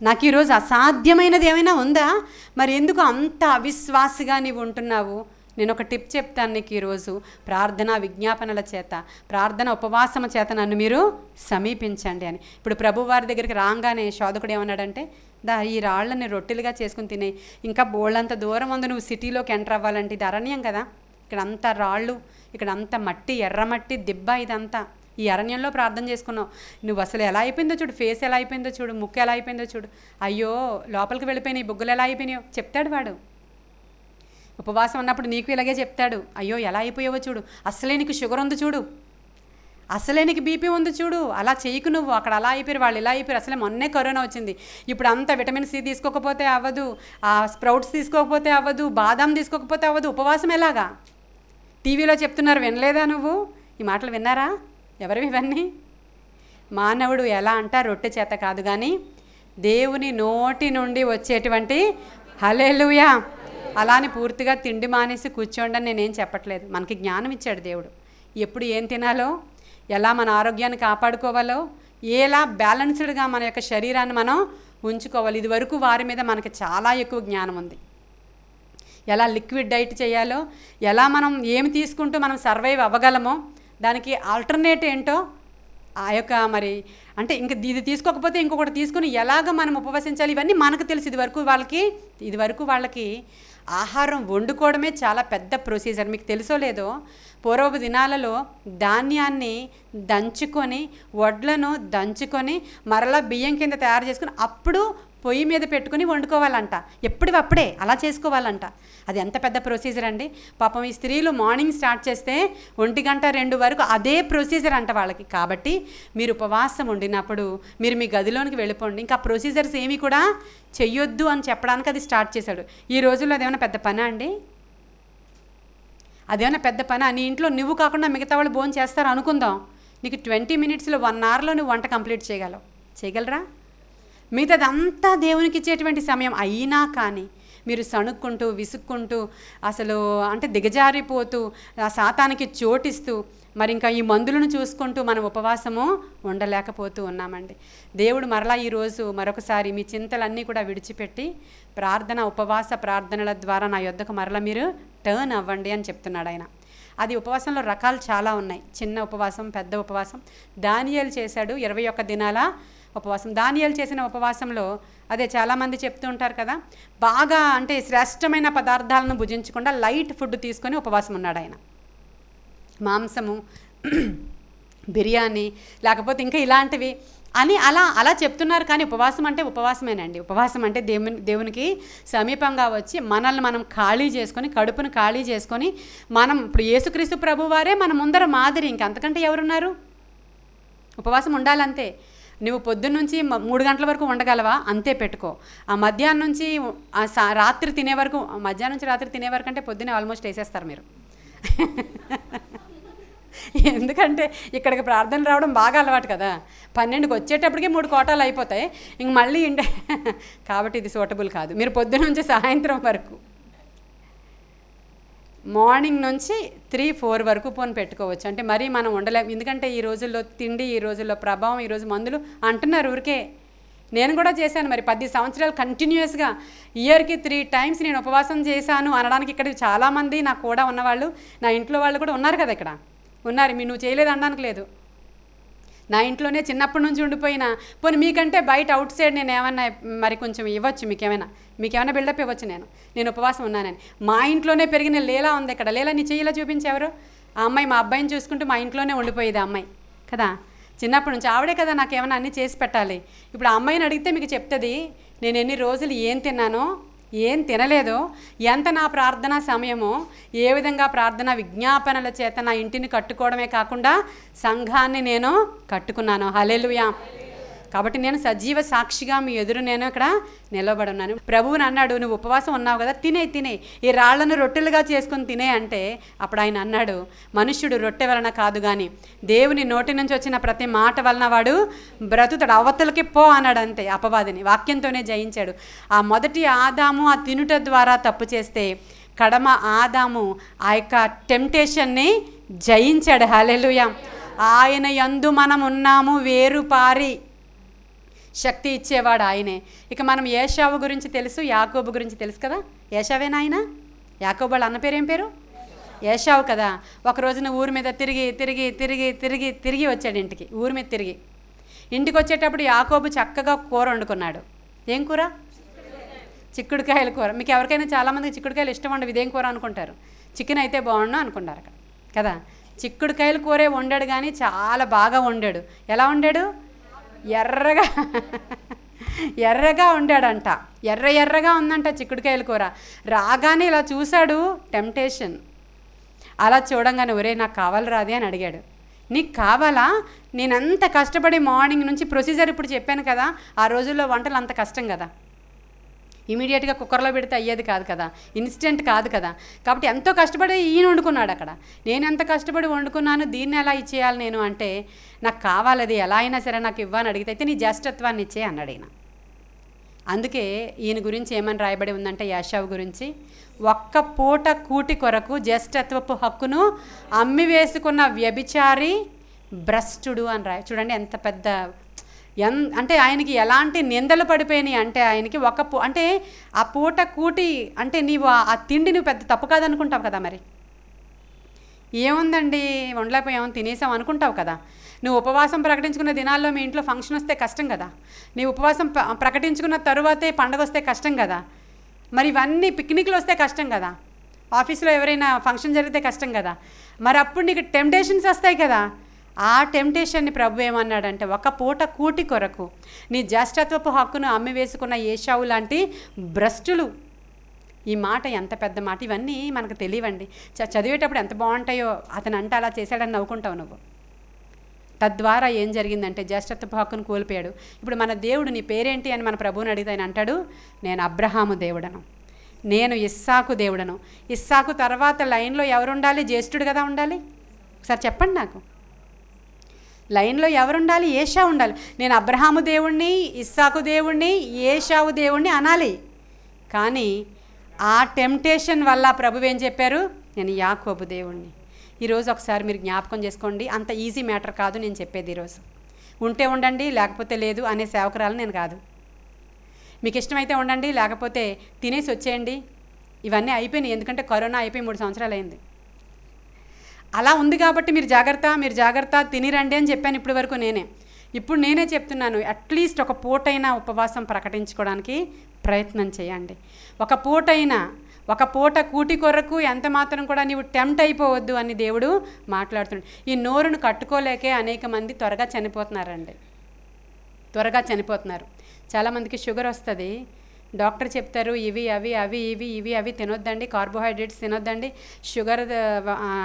నాకు ఈరోజు అసాధ్యమైనది ఏమైనా ఉందా మరి ఎందుకు అంత అవిశ్వాసిగా నీవు ఉంటున్నావు నేను ఒక టిప్ చెప్తాను నీకు ఈరోజు ప్రార్థన విజ్ఞాపనల చేత ప్రార్థన ఉపవాసము చేత నన్ను మీరు సమీపించండి అని ఇప్పుడు ప్రభువారి దగ్గరికి రాగానే శోధకుడు ఏమన్నాడంటే దా ఈ రాళ్ళని రొట్టెలుగా చేసుకుని తినే ఇంకా బోళ్ళంత దూరం ఉంది నువ్వు సిటీలోకి ఎంటర్ అవ్వాలంటే ఇది అరణ్యం కదా ఇక్కడ అంతా రాళ్ళు ఇక్కడ అంతా మట్టి ఎర్రమట్టి దిబ్బ ఇదంతా ఈ అరణ్యంలో ప్రార్థన చేసుకున్నావు నువ్వు అసలు ఎలా అయిపోయిందో చూడు ఫేస్ ఎలా అయిపోయిందో చూడు ముక్కు ఎలా అయిపోయిందో చూడు అయ్యో లోపలికి వెళ్ళిపోయినాయి బుగ్గులు ఎలా అయిపోయినాయో చెప్తాడు వాడు ఉపవాసం ఉన్నప్పుడు నీకు ఇలాగే చెప్తాడు అయ్యో ఎలా అయిపోయావో చూడు అసలే నీకు షుగర్ ఉంది చూడు అసలే నీకు బీపీ ఉంది చూడు అలా చేయకు నువ్వు అక్కడ అలా అయిపోయారు వాళ్ళు ఇలా అయిపోయారు అసలే మొన్నే కరోనా వచ్చింది ఇప్పుడు అంత విటమిన్ సి తీసుకోకపోతే అవ్వదు ఆ స్ప్రౌట్స్ తీసుకోకపోతే అవ్వదు బాదాం తీసుకోకపోతే అవ్వదు ఉపవాసం ఎలాగా టీవీలో చెప్తున్నారు వినలేదా నువ్వు ఈ మాటలు విన్నారా ఎవరివి ఇవన్నీ మానవుడు ఎలా అంట రొట్టె చేత కాదు కానీ దేవుని నోటి నుండి వచ్చేటువంటి లూయా అలానే పూర్తిగా తిండి మానేసి కూర్చోండి నేనేం చెప్పట్లేదు మనకి జ్ఞానం ఇచ్చాడు దేవుడు ఎప్పుడు ఏం తినాలో ఎలా మన ఆరోగ్యాన్ని కాపాడుకోవాలో ఎలా బ్యాలెన్స్డ్గా మన యొక్క శరీరాన్ని మనం ఉంచుకోవాలి ఇది వరకు వారి మీద మనకి చాలా ఎక్కువ జ్ఞానం ఉంది ఎలా లిక్విడ్ డైట్ చేయాలో ఎలా మనం ఏమి తీసుకుంటూ మనం సర్వైవ్ అవ్వగలమో దానికి ఆల్టర్నేట్ ఏంటో ఆ యొక్క మరి అంటే ఇంక ఇది తీసుకోకపోతే ఇంకొకటి తీసుకుని ఎలాగ మనం ఉపవసించాలి ఇవన్నీ మనకు తెలుసు ఇది వరకు వాళ్ళకి ఇది వరకు వాళ్ళకి ఆహారం వండుకోవడమే చాలా పెద్ద ప్రొసీజర్ మీకు తెలుసో లేదో పూర్వపు దినాలలో ధాన్యాన్ని దంచుకొని వడ్లను దంచుకొని మరలా బియ్యం కింద తయారు చేసుకుని అప్పుడు పొయ్యి మీద పెట్టుకుని వండుకోవాలంట ఎప్పటివప్పుడే అలా చేసుకోవాలంట అది ఎంత పెద్ద ప్రొసీజర్ అండి పాపం ఈ స్త్రీలు మార్నింగ్ స్టార్ట్ చేస్తే ఒంటి గంట రెండు వరకు అదే ప్రొసీజర్ అంట వాళ్ళకి కాబట్టి మీరు ఉపవాసం ఉండినప్పుడు మీరు మీ గదిలోనికి వెళ్ళిపోండి ఇంకా ప్రొసీజర్స్ ఏమీ కూడా చెయ్యొద్దు అని చెప్పడానికి అది స్టార్ట్ చేశాడు ఈ రోజుల్లో అదేమైనా పెద్ద పనా అండి అదేమైనా పెద్ద పని నీ ఇంట్లో నువ్వు కాకుండా మిగతా వాళ్ళు భోజనం చేస్తారు అనుకుందాం నీకు ట్వంటీ మినిట్స్లో వన్ అవర్లో నువ్వు వంట కంప్లీట్ చేయగలవు చేయగలరా మిగతాదంతా దేవునికి ఇచ్చేటువంటి సమయం అయినా కానీ మీరు సణుక్కుంటూ విసుక్కుంటూ అసలు అంటే దిగజారిపోతూ ఆ శాతానికి చోటిస్తూ మరి ఇంకా ఈ మందులను చూసుకుంటూ మనం ఉపవాసము ఉండలేకపోతూ ఉన్నామండి దేవుడు మరలా ఈరోజు మరొకసారి మీ చింతలన్నీ కూడా విడిచిపెట్టి ప్రార్థన ఉపవాస ప్రార్థనల ద్వారా నా యొద్దకు మరలా మీరు టర్న్ అవ్వండి అని చెప్తున్నాడు ఆయన అది ఉపవాసంలో రకాలు చాలా ఉన్నాయి చిన్న ఉపవాసం పెద్ద ఉపవాసం దానియాలు చేశాడు ఇరవై ఒక్క దినాల ఉపవాసం దానియాలు చేసిన ఉపవాసంలో అదే చాలామంది చెప్తూ ఉంటారు కదా బాగా అంటే శ్రేష్టమైన పదార్థాలను భుజించకుండా లైట్ ఫుడ్ తీసుకొని ఉపవాసం ఉన్నాడు ఆయన మాంసము బిర్యానీ లేకపోతే ఇంకా ఇలాంటివి అని అలా అలా చెప్తున్నారు కానీ ఉపవాసం అంటే ఉపవాసమేనండి ఉపవాసం అంటే దేవుని దేవునికి సమీపంగా వచ్చి మనల్ని మనం ఖాళీ చేసుకొని కడుపును ఖాళీ చేసుకొని మనం ఇప్పుడు యేసుక్రీస్తు ప్రభువారే మన ముందర మాదిరి ఇంకంతకంటే ఎవరున్నారు ఉపవాసం ఉండాలంతే నువ్వు పొద్దున్నుంచి మూడు గంటల వరకు ఉండగలవా అంతే పెట్టుకో ఆ మధ్యాహ్నం నుంచి రాత్రి తినే వరకు మధ్యాహ్నం నుంచి రాత్రి తినే వరకు అంటే పొద్దున్నే ఆల్మోస్ట్ వేసేస్తారు మీరు ఎందుకంటే ఇక్కడికి ప్రార్థన రావడం బాగా అలవాటు కదా పన్నెండుకి వచ్చేటప్పటికి మూడు కోటాలు అయిపోతాయి ఇంక మళ్ళీ ఇంటే కాబట్టి ఇది సూటబుల్ కాదు మీరు పొద్దున్న నుంచి సాయంత్రం వరకు మార్నింగ్ నుంచి త్రీ ఫోర్ వరకు ఫోన్ పెట్టుకోవచ్చు అంటే మరీ మనం ఉండలేము ఎందుకంటే ఈ రోజుల్లో తిండి ఈ రోజుల్లో ప్రభావం ఈరోజు మందులు అంటున్నారు ఊరికే నేను కూడా చేశాను మరి పది సంవత్సరాలు కంటిన్యూస్గా ఇయర్కి త్రీ టైమ్స్ నేను ఉపవాసం చేశాను అనడానికి ఇక్కడ చాలామంది నాకు కూడా ఉన్నవాళ్ళు నా ఇంట్లో వాళ్ళు కూడా ఉన్నారు కదా ఇక్కడ ఉన్నారు మీ నువ్వు చేయలేదు అనడానికి లేదు నా ఇంట్లోనే చిన్నప్పటి నుంచి ఉండిపోయినా పోనీ మీకంటే బయట అవుట్ సైడ్ నేను ఏమన్నా మరి కొంచెం ఇవ్వచ్చు మీకేమైనా మీకేమైనా బిల్డప్ ఇవ్వచ్చు నేను నేను ఉపవాసం ఉన్నానని మా ఇంట్లోనే పెరిగిన లీలా ఉంది ఇక్కడ లీలా నీ చెయ్యిలా చూపించేవారు ఆ అమ్మాయి మా అబ్బాయిని చూసుకుంటూ మా ఇంట్లోనే ఉండిపోయేది ఆ అమ్మాయి కదా చిన్నప్పటి నుంచి ఆవిడే కదా నాకు ఏమైనా అన్నీ చేసి పెట్టాలి ఇప్పుడు ఆ అమ్మాయిని అడిగితే మీకు చెప్తుంది నేను ఎన్ని రోజులు ఏం తిన్నానో ఏం తినలేదో ఎంత నా ప్రార్థనా సమయమో ఏ విధంగా ప్రార్థన విజ్ఞాపనల చేత నా ఇంటిని కట్టుకోవడమే కాకుండా సంఘాన్ని నేను కట్టుకున్నాను హలెలుయా కాబట్టి నేను సజీవ సాక్షిగా మీ ఎదురు నేను ఇక్కడ నిలబడున్నాను ప్రభువుని అన్నాడు నువ్వు ఉపవాసం ఉన్నావు కదా తినే తినే ఈ రాళ్లను రొట్టెలుగా చేసుకుని తినే అంటే అప్పుడు ఆయన అన్నాడు మనుష్యుడు రొట్టె వలన కాదు కానీ దేవుని నోటి నుంచి వచ్చిన ప్రతి మాట వలన వాడు బ్రతుతాడు అవతలకి పో అన్నాడు అంతే అపవాదిని వాక్యంతోనే జయించాడు ఆ మొదటి ఆదాము ఆ తినుట ద్వారా తప్పు చేస్తే కడమ ఆదాము ఆ యొక్క టెంప్టేషన్ని జయించాడు హలెలుయా ఆయన యందు మనం ఉన్నాము వేరు పారి శక్తి ఇచ్చేవాడు ఆయనే ఇక మనం ఏషావు గురించి తెలుసు యాకోబు గురించి తెలుసు కదా ఏషావేనా ఆయన యాకోబు వాళ్ళ అన్న పేరు ఏం పేరు ఏషావు కదా ఒక రోజున ఊరి మీద తిరిగి తిరిగి తిరిగి తిరిగి తిరిగి వచ్చాడు ఇంటికి ఊరి మీద తిరిగి ఇంటికి వచ్చేటప్పుడు యాకోబు చక్కగా కూర వండుకున్నాడు ఏం కూర చిక్కుడుకాయల కూర మీకు ఎవరికైనా చాలామందికి చిక్కుడుకాయలు ఇష్టం ఉండవు ఇదేం కూర అనుకుంటారు చికెన్ అయితే బాగుండు అనుకుంటారు అక్కడ కదా చిక్కుడుకాయల కూరే వండాడు కానీ చాలా బాగా వండాడు ఎలా వండాడు ఎర్రగా ఎర్రగా ఉండాడంట ఎర్ర ఎర్రగా ఉందంట చిక్కుడుకాయల కూర రాగానే ఇలా చూశాడు టెంప్టేషన్ అలా చూడంగానే ఒరే నాకు కావాలి రాదే అని అడిగాడు నీకు కావాలా నేనంత కష్టపడి మార్నింగ్ నుంచి ప్రొసీజర్ ఇప్పుడు చెప్పాను కదా ఆ రోజుల్లో వంటలు అంత కష్టం కదా ఇమీడియట్గా కుక్కర్లో పెడితే అయ్యేది కాదు కదా ఇన్స్టెంట్ కాదు కదా కాబట్టి ఎంతో కష్టపడి ఈయన వండుకున్నాడు అక్కడ నేను ఎంత కష్టపడి వండుకున్నాను దీన్ని ఎలా ఇచ్చేయాలి నేను అంటే నాకు కావాలది ఎలా అయినా సరే నాకు ఇవ్వని అడిగితే అయితే నీ జ్యేష్ఠత్వాన్ని ఇచ్చే అన్నాడు ఈయన అందుకే ఈయన గురించి ఏమని రాయబడి ఉందంటే యాషావు గురించి ఒక్క పూట కూటి కొరకు జ్యేష్ఠత్వపు హక్కును అమ్మి వేసుకున్న వ్యభిచారి భ్రష్టుడు అని రాయ చూడండి ఎంత పెద్ద ఎన్ అంటే ఆయనకి ఎలాంటి నిందలు పడిపోయినాయి అంటే ఆయనకి ఒక పూ అంటే ఆ పూట కూటి అంటే నీవు ఆ తిండి నువ్వు పెద్ద తప్పు కాదనుకుంటావు కదా మరి ఏముందండి వండలేకపోయాం తినేసాం అనుకుంటావు కదా నువ్వు ఉపవాసం ప్రకటించుకున్న దినాల్లో మీ ఇంట్లో ఫంక్షన్ వస్తే కష్టం కదా నీ ఉపవాసం ప్రకటించుకున్న తరువాతే పండగ వస్తే కష్టం కదా మరి ఇవన్నీ పిక్నిక్లు వస్తే కష్టం కదా ఆఫీస్లో ఎవరైనా ఫంక్షన్ జరిగితే కష్టం కదా మరి అప్పుడు నీకు టెంప్టేషన్స్ వస్తాయి కదా ఆ టెంప్టేషన్ని ప్రభు ఏమన్నాడంటే ఒక పూట కూటి కొరకు నీ జ్యేష్ఠత్వపు హక్కును అమ్మి వేసుకున్న ఏషావు లాంటి భ్రష్టులు ఈ మాట ఎంత పెద్ద మాట ఇవన్నీ మనకు తెలియవండి చదివేటప్పుడు ఎంత బాగుంటాయో అతను అంటే అలా చేశాడని నవ్వుకుంటావు నువ్వు తద్వారా ఏం జరిగిందంటే జ్యేష్ఠత్వపు హక్కును కోల్పోయాడు ఇప్పుడు మన దేవుడు నీ పేరేంటి అని మన ప్రభువుని అడిగితే ఆయన అంటాడు నేను అబ్రహాము దేవుడను నేను ఇస్సాకు దేవుడను ఇస్సాకు తర్వాత లైన్లో ఎవరు ఉండాలి జ్యేష్ఠుడు కదా ఉండాలి ఒకసారి చెప్పండి నాకు లైన్లో ఎవరుండాలి ఏషా ఉండాలి నేను అబ్రహాము దేవుణ్ణి ఇస్సాకు దేవుణ్ణి ఏషావు దేవుణ్ణి అనాలి కానీ ఆ టెంప్టేషన్ వల్ల ప్రభు ఏం చెప్పారు నేను యాకోబు దేవుణ్ణి ఈరోజు ఒకసారి మీరు జ్ఞాపకం చేసుకోండి అంత ఈజీ మ్యాటర్ కాదు నేను చెప్పేది ఈరోజు ఉంటే ఉండండి లేకపోతే లేదు అనే సేవకురాలు నేను కాదు మీకు ఇష్టమైతే ఉండండి లేకపోతే తినేసి వచ్చేయండి ఇవన్నీ అయిపోయినాయి ఎందుకంటే కరోనా అయిపోయి మూడు సంవత్సరాలు అయింది అలా ఉంది కాబట్టి మీరు జాగ్రత్త మీరు జాగ్రత్త తినిరండి అని చెప్పాను ఇప్పటి వరకు నేనే ఇప్పుడు నేనే చెప్తున్నాను అట్లీస్ట్ ఒక పూటైనా ఉపవాసం ప్రకటించుకోవడానికి ప్రయత్నం చేయండి ఒక పూటైనా ఒక పూట కూటి కొరకు ఎంత మాత్రం కూడా నీవు టెంప్ట్ అయిపోవద్దు అని దేవుడు మాట్లాడుతున్నాడు ఈ నోరును కట్టుకోలేకే అనేక మంది త్వరగా చనిపోతున్నారండి త్వరగా చనిపోతున్నారు చాలామందికి షుగర్ వస్తుంది డాక్టర్ చెప్తారు ఇవి అవి అవి ఇవి ఇవి అవి తినొద్దండి కార్బోహైడ్రేట్స్ తినొద్దండి షుగర్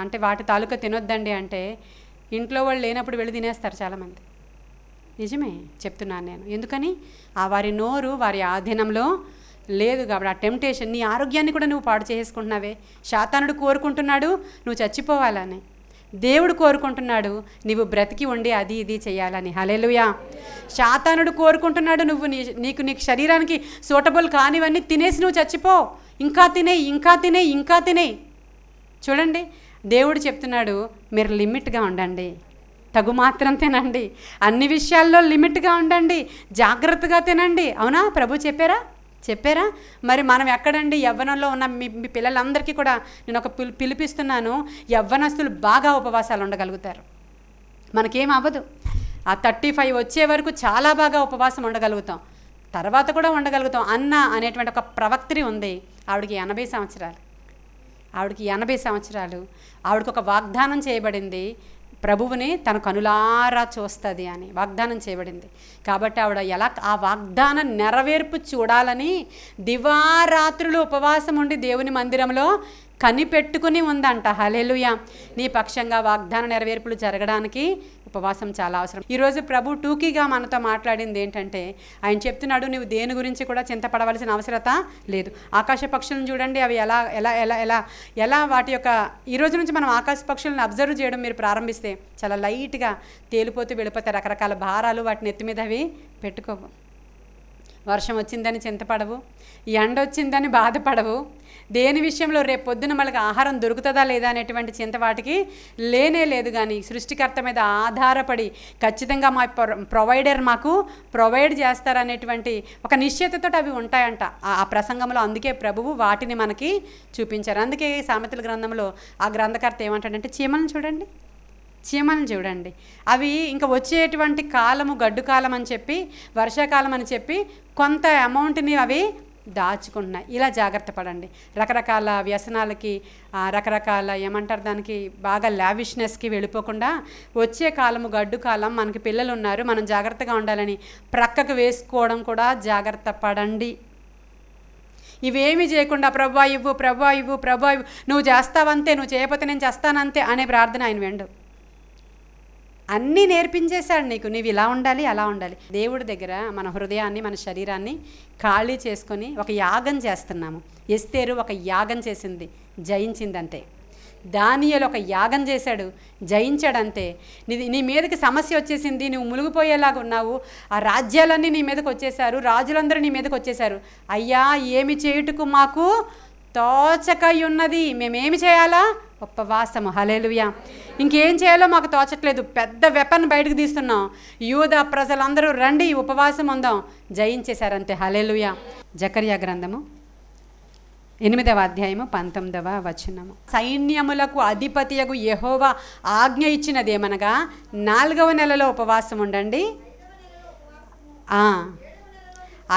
అంటే వాటి తాలూకా తినొద్దండి అంటే ఇంట్లో వాళ్ళు లేనప్పుడు వెళ్ళి తినేస్తారు చాలామంది నిజమే చెప్తున్నాను నేను ఎందుకని ఆ వారి నోరు వారి ఆధీనంలో లేదు కాబట్టి ఆ టెంప్టేషన్ నీ ఆరోగ్యాన్ని కూడా నువ్వు పాడు చేసుకుంటున్నావే శాతానుడు కోరుకుంటున్నాడు నువ్వు చచ్చిపోవాలని దేవుడు కోరుకుంటున్నాడు నీవు బ్రతికి ఉండి అది ఇది చేయాలని హలేలుయా శాతానుడు కోరుకుంటున్నాడు నువ్వు నీ నీకు నీకు శరీరానికి సూటబుల్ కానివన్నీ తినేసి నువ్వు చచ్చిపో ఇంకా తినే ఇంకా తినే ఇంకా తినే చూడండి దేవుడు చెప్తున్నాడు మీరు లిమిట్గా ఉండండి తగు మాత్రం తినండి అన్ని విషయాల్లో లిమిట్గా ఉండండి జాగ్రత్తగా తినండి అవునా ప్రభు చెప్పారా చెప్పారా మరి మనం ఎక్కడండి యవ్వనంలో ఉన్న మీ మీ పిల్లలందరికీ కూడా నేను ఒక పిలిపిస్తున్నాను యవ్వనస్తులు బాగా ఉపవాసాలు ఉండగలుగుతారు మనకేం అవ్వదు ఆ థర్టీ ఫైవ్ వచ్చే వరకు చాలా బాగా ఉపవాసం ఉండగలుగుతాం తర్వాత కూడా ఉండగలుగుతాం అన్న అనేటువంటి ఒక ప్రవక్త్రి ఉంది ఆవిడకి ఎనభై సంవత్సరాలు ఆవిడకి ఎనభై సంవత్సరాలు ఆవిడకి ఒక వాగ్దానం చేయబడింది ప్రభువుని తన కనులారా చూస్తుంది అని వాగ్దానం చేయబడింది కాబట్టి ఆవిడ ఎలా ఆ వాగ్దానం నెరవేర్పు చూడాలని దివారాత్రులు ఉపవాసం ఉండి దేవుని మందిరంలో కనిపెట్టుకుని ఉందంట హలేలుయ నీ పక్షంగా వాగ్దాన నెరవేర్పులు జరగడానికి ఉపవాసం చాలా అవసరం ఈరోజు ప్రభు టూకీగా మనతో మాట్లాడింది ఏంటంటే ఆయన చెప్తున్నాడు నువ్వు దేని గురించి కూడా చింతపడవలసిన అవసరత లేదు ఆకాశ పక్షులను చూడండి అవి ఎలా ఎలా ఎలా ఎలా ఎలా వాటి యొక్క ఈరోజు నుంచి మనం ఆకాశ పక్షులను అబ్జర్వ్ చేయడం మీరు ప్రారంభిస్తే చాలా లైట్గా తేలిపోతూ వెళ్ళిపోతే రకరకాల భారాలు వాటి నెత్తి మీద అవి పెట్టుకోవు వర్షం వచ్చిందని చింతపడవు ఎండ వచ్చిందని బాధపడవు దేని విషయంలో రేపు పొద్దున మనకు ఆహారం దొరుకుతుందా లేదా అనేటువంటి చింత వాటికి లేనే లేదు కానీ సృష్టికర్త మీద ఆధారపడి ఖచ్చితంగా మా ప్రొవైడర్ మాకు ప్రొవైడ్ చేస్తారనేటువంటి ఒక నిశ్చితతో అవి ఉంటాయంట ఆ ప్రసంగంలో అందుకే ప్రభువు వాటిని మనకి చూపించారు అందుకే సామెతల గ్రంథంలో ఆ గ్రంథకర్త ఏమంటాడంటే చీమలను చూడండి చీమలను చూడండి అవి ఇంకా వచ్చేటువంటి కాలము గడ్డు కాలం అని చెప్పి వర్షాకాలం అని చెప్పి కొంత అమౌంట్ని అవి దాచుకుంటున్నాయి ఇలా జాగ్రత్త పడండి రకరకాల వ్యసనాలకి రకరకాల ఏమంటారు దానికి బాగా లావిష్నెస్కి వెళ్ళిపోకుండా వచ్చే కాలము గడ్డు కాలం మనకి పిల్లలు ఉన్నారు మనం జాగ్రత్తగా ఉండాలని ప్రక్కకు వేసుకోవడం కూడా జాగ్రత్త పడండి ఇవేమీ చేయకుండా ప్రభా ఇవ్వు ప్రభా ఇవ్వు ప్రభా ఇవ్వు నువ్వు చేస్తావంతే నువ్వు చేయకపోతే నేను చేస్తానంతే అనే ప్రార్థన ఆయన వెండు అన్నీ నేర్పించేశాడు నీకు నువ్వు ఇలా ఉండాలి అలా ఉండాలి దేవుడి దగ్గర మన హృదయాన్ని మన శరీరాన్ని ఖాళీ చేసుకొని ఒక యాగం చేస్తున్నాము ఎస్తేరు ఒక యాగం చేసింది జయించిందంతే దానియలు ఒక యాగం చేశాడు జయించాడంతే నీ నీ మీదకి సమస్య వచ్చేసింది నువ్వు మునిగిపోయేలాగా ఉన్నావు ఆ రాజ్యాలన్నీ నీ మీదకి వచ్చేశారు రాజులందరూ నీ మీదకి వచ్చేశారు అయ్యా ఏమి చేయుటకు మాకు తోచకై ఉన్నది మేమేమి చేయాలా ఉపవాసము హలేలుయా ఇంకేం చేయాలో మాకు తోచట్లేదు పెద్ద వెపన్ బయటకు తీస్తున్నాం యూద ప్రజలందరూ రండి ఉపవాసం ఉందాం జయించేశారంతే హలేలుయా జకర్యా గ్రంథము ఎనిమిదవ అధ్యాయము పంతొమ్మిదవ వచనము సైన్యములకు అధిపతియగు యహోవ ఆజ్ఞ ఇచ్చినదేమనగా నాలుగవ నెలలో ఉపవాసం ఉండండి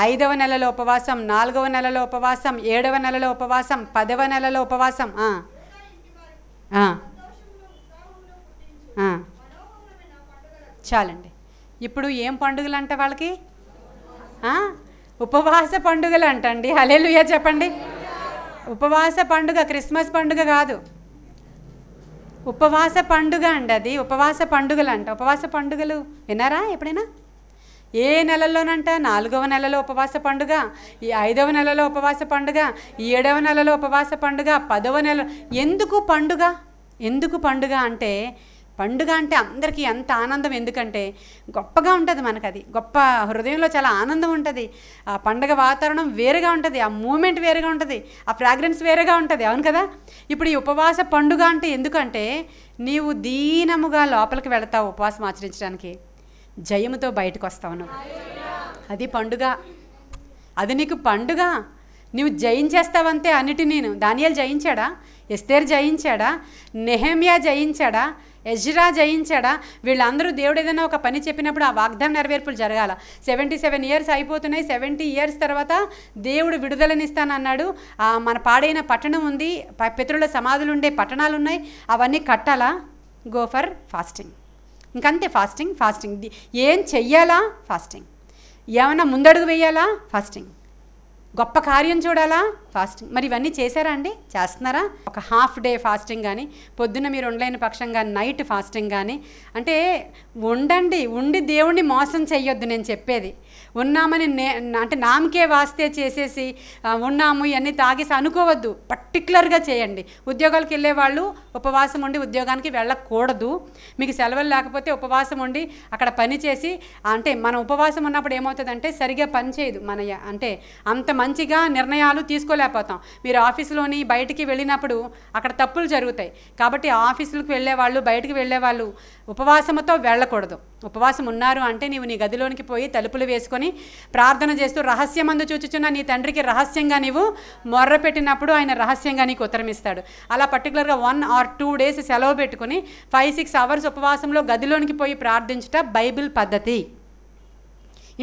ఐదవ నెలలో ఉపవాసం నాలుగవ నెలలో ఉపవాసం ఏడవ నెలలో ఉపవాసం పదవ నెలలో ఉపవాసం చాలండి ఇప్పుడు ఏం పండుగలు అంట వాళ్ళకి ఉపవాస పండుగలు అంటండి హలేలుయ చెప్పండి ఉపవాస పండుగ క్రిస్మస్ పండుగ కాదు ఉపవాస పండుగ అండి అది ఉపవాస పండుగలు అంట ఉపవాస పండుగలు విన్నారా ఎప్పుడైనా ఏ నెలలోనంట నాలుగవ నెలలో ఉపవాస పండుగ ఈ ఐదవ నెలలో ఉపవాస పండుగ ఏడవ నెలలో ఉపవాస పండుగ పదవ నెల ఎందుకు పండుగ ఎందుకు పండుగ అంటే పండుగ అంటే అందరికీ ఎంత ఆనందం ఎందుకంటే గొప్పగా ఉంటుంది మనకు అది గొప్ప హృదయంలో చాలా ఆనందం ఉంటుంది ఆ పండుగ వాతావరణం వేరుగా ఉంటుంది ఆ మూమెంట్ వేరుగా ఉంటుంది ఆ ఫ్రాగ్రెన్స్ వేరుగా ఉంటుంది అవును కదా ఇప్పుడు ఈ ఉపవాస పండుగ అంటే ఎందుకంటే నీవు దీనముగా లోపలికి వెళతావు ఉపవాసం ఆచరించడానికి జయముతో బయటకు వస్తావు నువ్వు అది పండుగ అది నీకు పండుగ నువ్వు జయించేస్తావంతే అన్నిటి నేను దానియాలు జయించాడా ఎస్తేర్ జయించాడా నెహమియా జయించాడా ఎజ్రా జయించాడా వీళ్ళందరూ దేవుడు ఏదైనా ఒక పని చెప్పినప్పుడు ఆ వాగ్దాన నెరవేర్పులు జరగాల సెవెంటీ సెవెన్ ఇయర్స్ అయిపోతున్నాయి సెవెంటీ ఇయర్స్ తర్వాత దేవుడు విడుదలనిస్తానన్నాడు మన పాడైన పట్టణం ఉంది పితృల సమాధులు ఉండే పట్టణాలు ఉన్నాయి అవన్నీ కట్టాలా గో ఫర్ ఫాస్టింగ్ ఇంకంతే ఫాస్టింగ్ ఫాస్టింగ్ ఏం చెయ్యాలా ఫాస్టింగ్ ఏమైనా ముందడుగు వేయాలా ఫాస్టింగ్ గొప్ప కార్యం చూడాలా ఫాస్టింగ్ మరి ఇవన్నీ చేశారా అండి చేస్తున్నారా ఒక హాఫ్ డే ఫాస్టింగ్ కానీ పొద్దున్న మీరు ఉండలేని పక్షంగా నైట్ ఫాస్టింగ్ కానీ అంటే ఉండండి ఉండి దేవుణ్ణి మోసం చేయొద్దు నేను చెప్పేది ఉన్నామని నే అంటే నామకే వాస్తే చేసేసి ఉన్నాము ఇవన్నీ తాగేసి అనుకోవద్దు పర్టికులర్గా చేయండి ఉద్యోగాలకు వెళ్ళే వాళ్ళు ఉపవాసం ఉండి ఉద్యోగానికి వెళ్ళకూడదు మీకు సెలవులు లేకపోతే ఉపవాసం ఉండి అక్కడ పని చేసి అంటే మనం ఉపవాసం ఉన్నప్పుడు ఏమవుతుందంటే సరిగా పని చేయదు మన అంటే అంత మంచిగా నిర్ణయాలు తీసుకోలేకపోతాం మీరు ఆఫీసులోని బయటికి వెళ్ళినప్పుడు అక్కడ తప్పులు జరుగుతాయి కాబట్టి ఆఫీసులకు వెళ్ళే వాళ్ళు బయటికి వెళ్ళే వాళ్ళు ఉపవాసంతో వెళ్ళకూడదు ఉపవాసం ఉన్నారు అంటే నీవు నీ గదిలోనికి పోయి తలుపులు వేసుకొని ప్రార్థన చేస్తూ రహస్యమందు చూచుచున్న నీ తండ్రికి రహస్యంగా నీవు మొర్ర పెట్టినప్పుడు ఆయన రహస్య రహస్యంగా నీకు ఉత్తరమిస్తాడు అలా పర్టికులర్గా వన్ ఆర్ టూ డేస్ సెలవు పెట్టుకుని ఫైవ్ సిక్స్ అవర్స్ ఉపవాసంలో గదిలోనికి పోయి ప్రార్థించట బైబిల్ పద్ధతి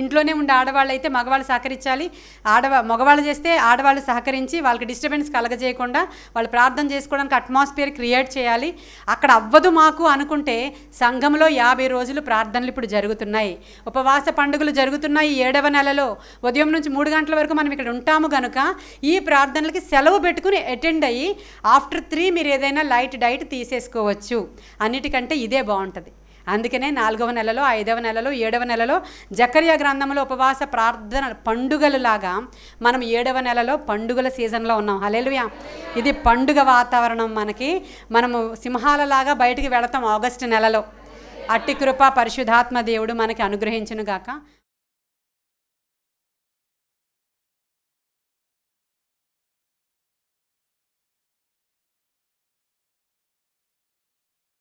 ఇంట్లోనే ఉండే ఆడవాళ్ళు అయితే మగవాళ్ళు సహకరించాలి ఆడవా మగవాళ్ళు చేస్తే ఆడవాళ్ళు సహకరించి వాళ్ళకి డిస్టర్బెన్స్ కలగజేయకుండా వాళ్ళు ప్రార్థన చేసుకోవడానికి అట్మాస్ఫియర్ క్రియేట్ చేయాలి అక్కడ అవ్వదు మాకు అనుకుంటే సంఘంలో యాభై రోజులు ప్రార్థనలు ఇప్పుడు జరుగుతున్నాయి ఉపవాస పండుగలు జరుగుతున్నాయి ఏడవ నెలలో ఉదయం నుంచి మూడు గంటల వరకు మనం ఇక్కడ ఉంటాము కనుక ఈ ప్రార్థనలకి సెలవు పెట్టుకుని అటెండ్ అయ్యి ఆఫ్టర్ త్రీ మీరు ఏదైనా లైట్ డైట్ తీసేసుకోవచ్చు అన్నిటికంటే ఇదే బాగుంటుంది అందుకనే నాలుగవ నెలలో ఐదవ నెలలో ఏడవ నెలలో జకర్య గ్రంథంలో ఉపవాస ప్రార్థన లాగా మనం ఏడవ నెలలో పండుగల సీజన్లో ఉన్నాం హలేలుయా ఇది పండుగ వాతావరణం మనకి మనము సింహాలలాగా బయటికి వెళతాం ఆగస్టు నెలలో అట్టి కృప పరిశుధాత్మ దేవుడు మనకి గాక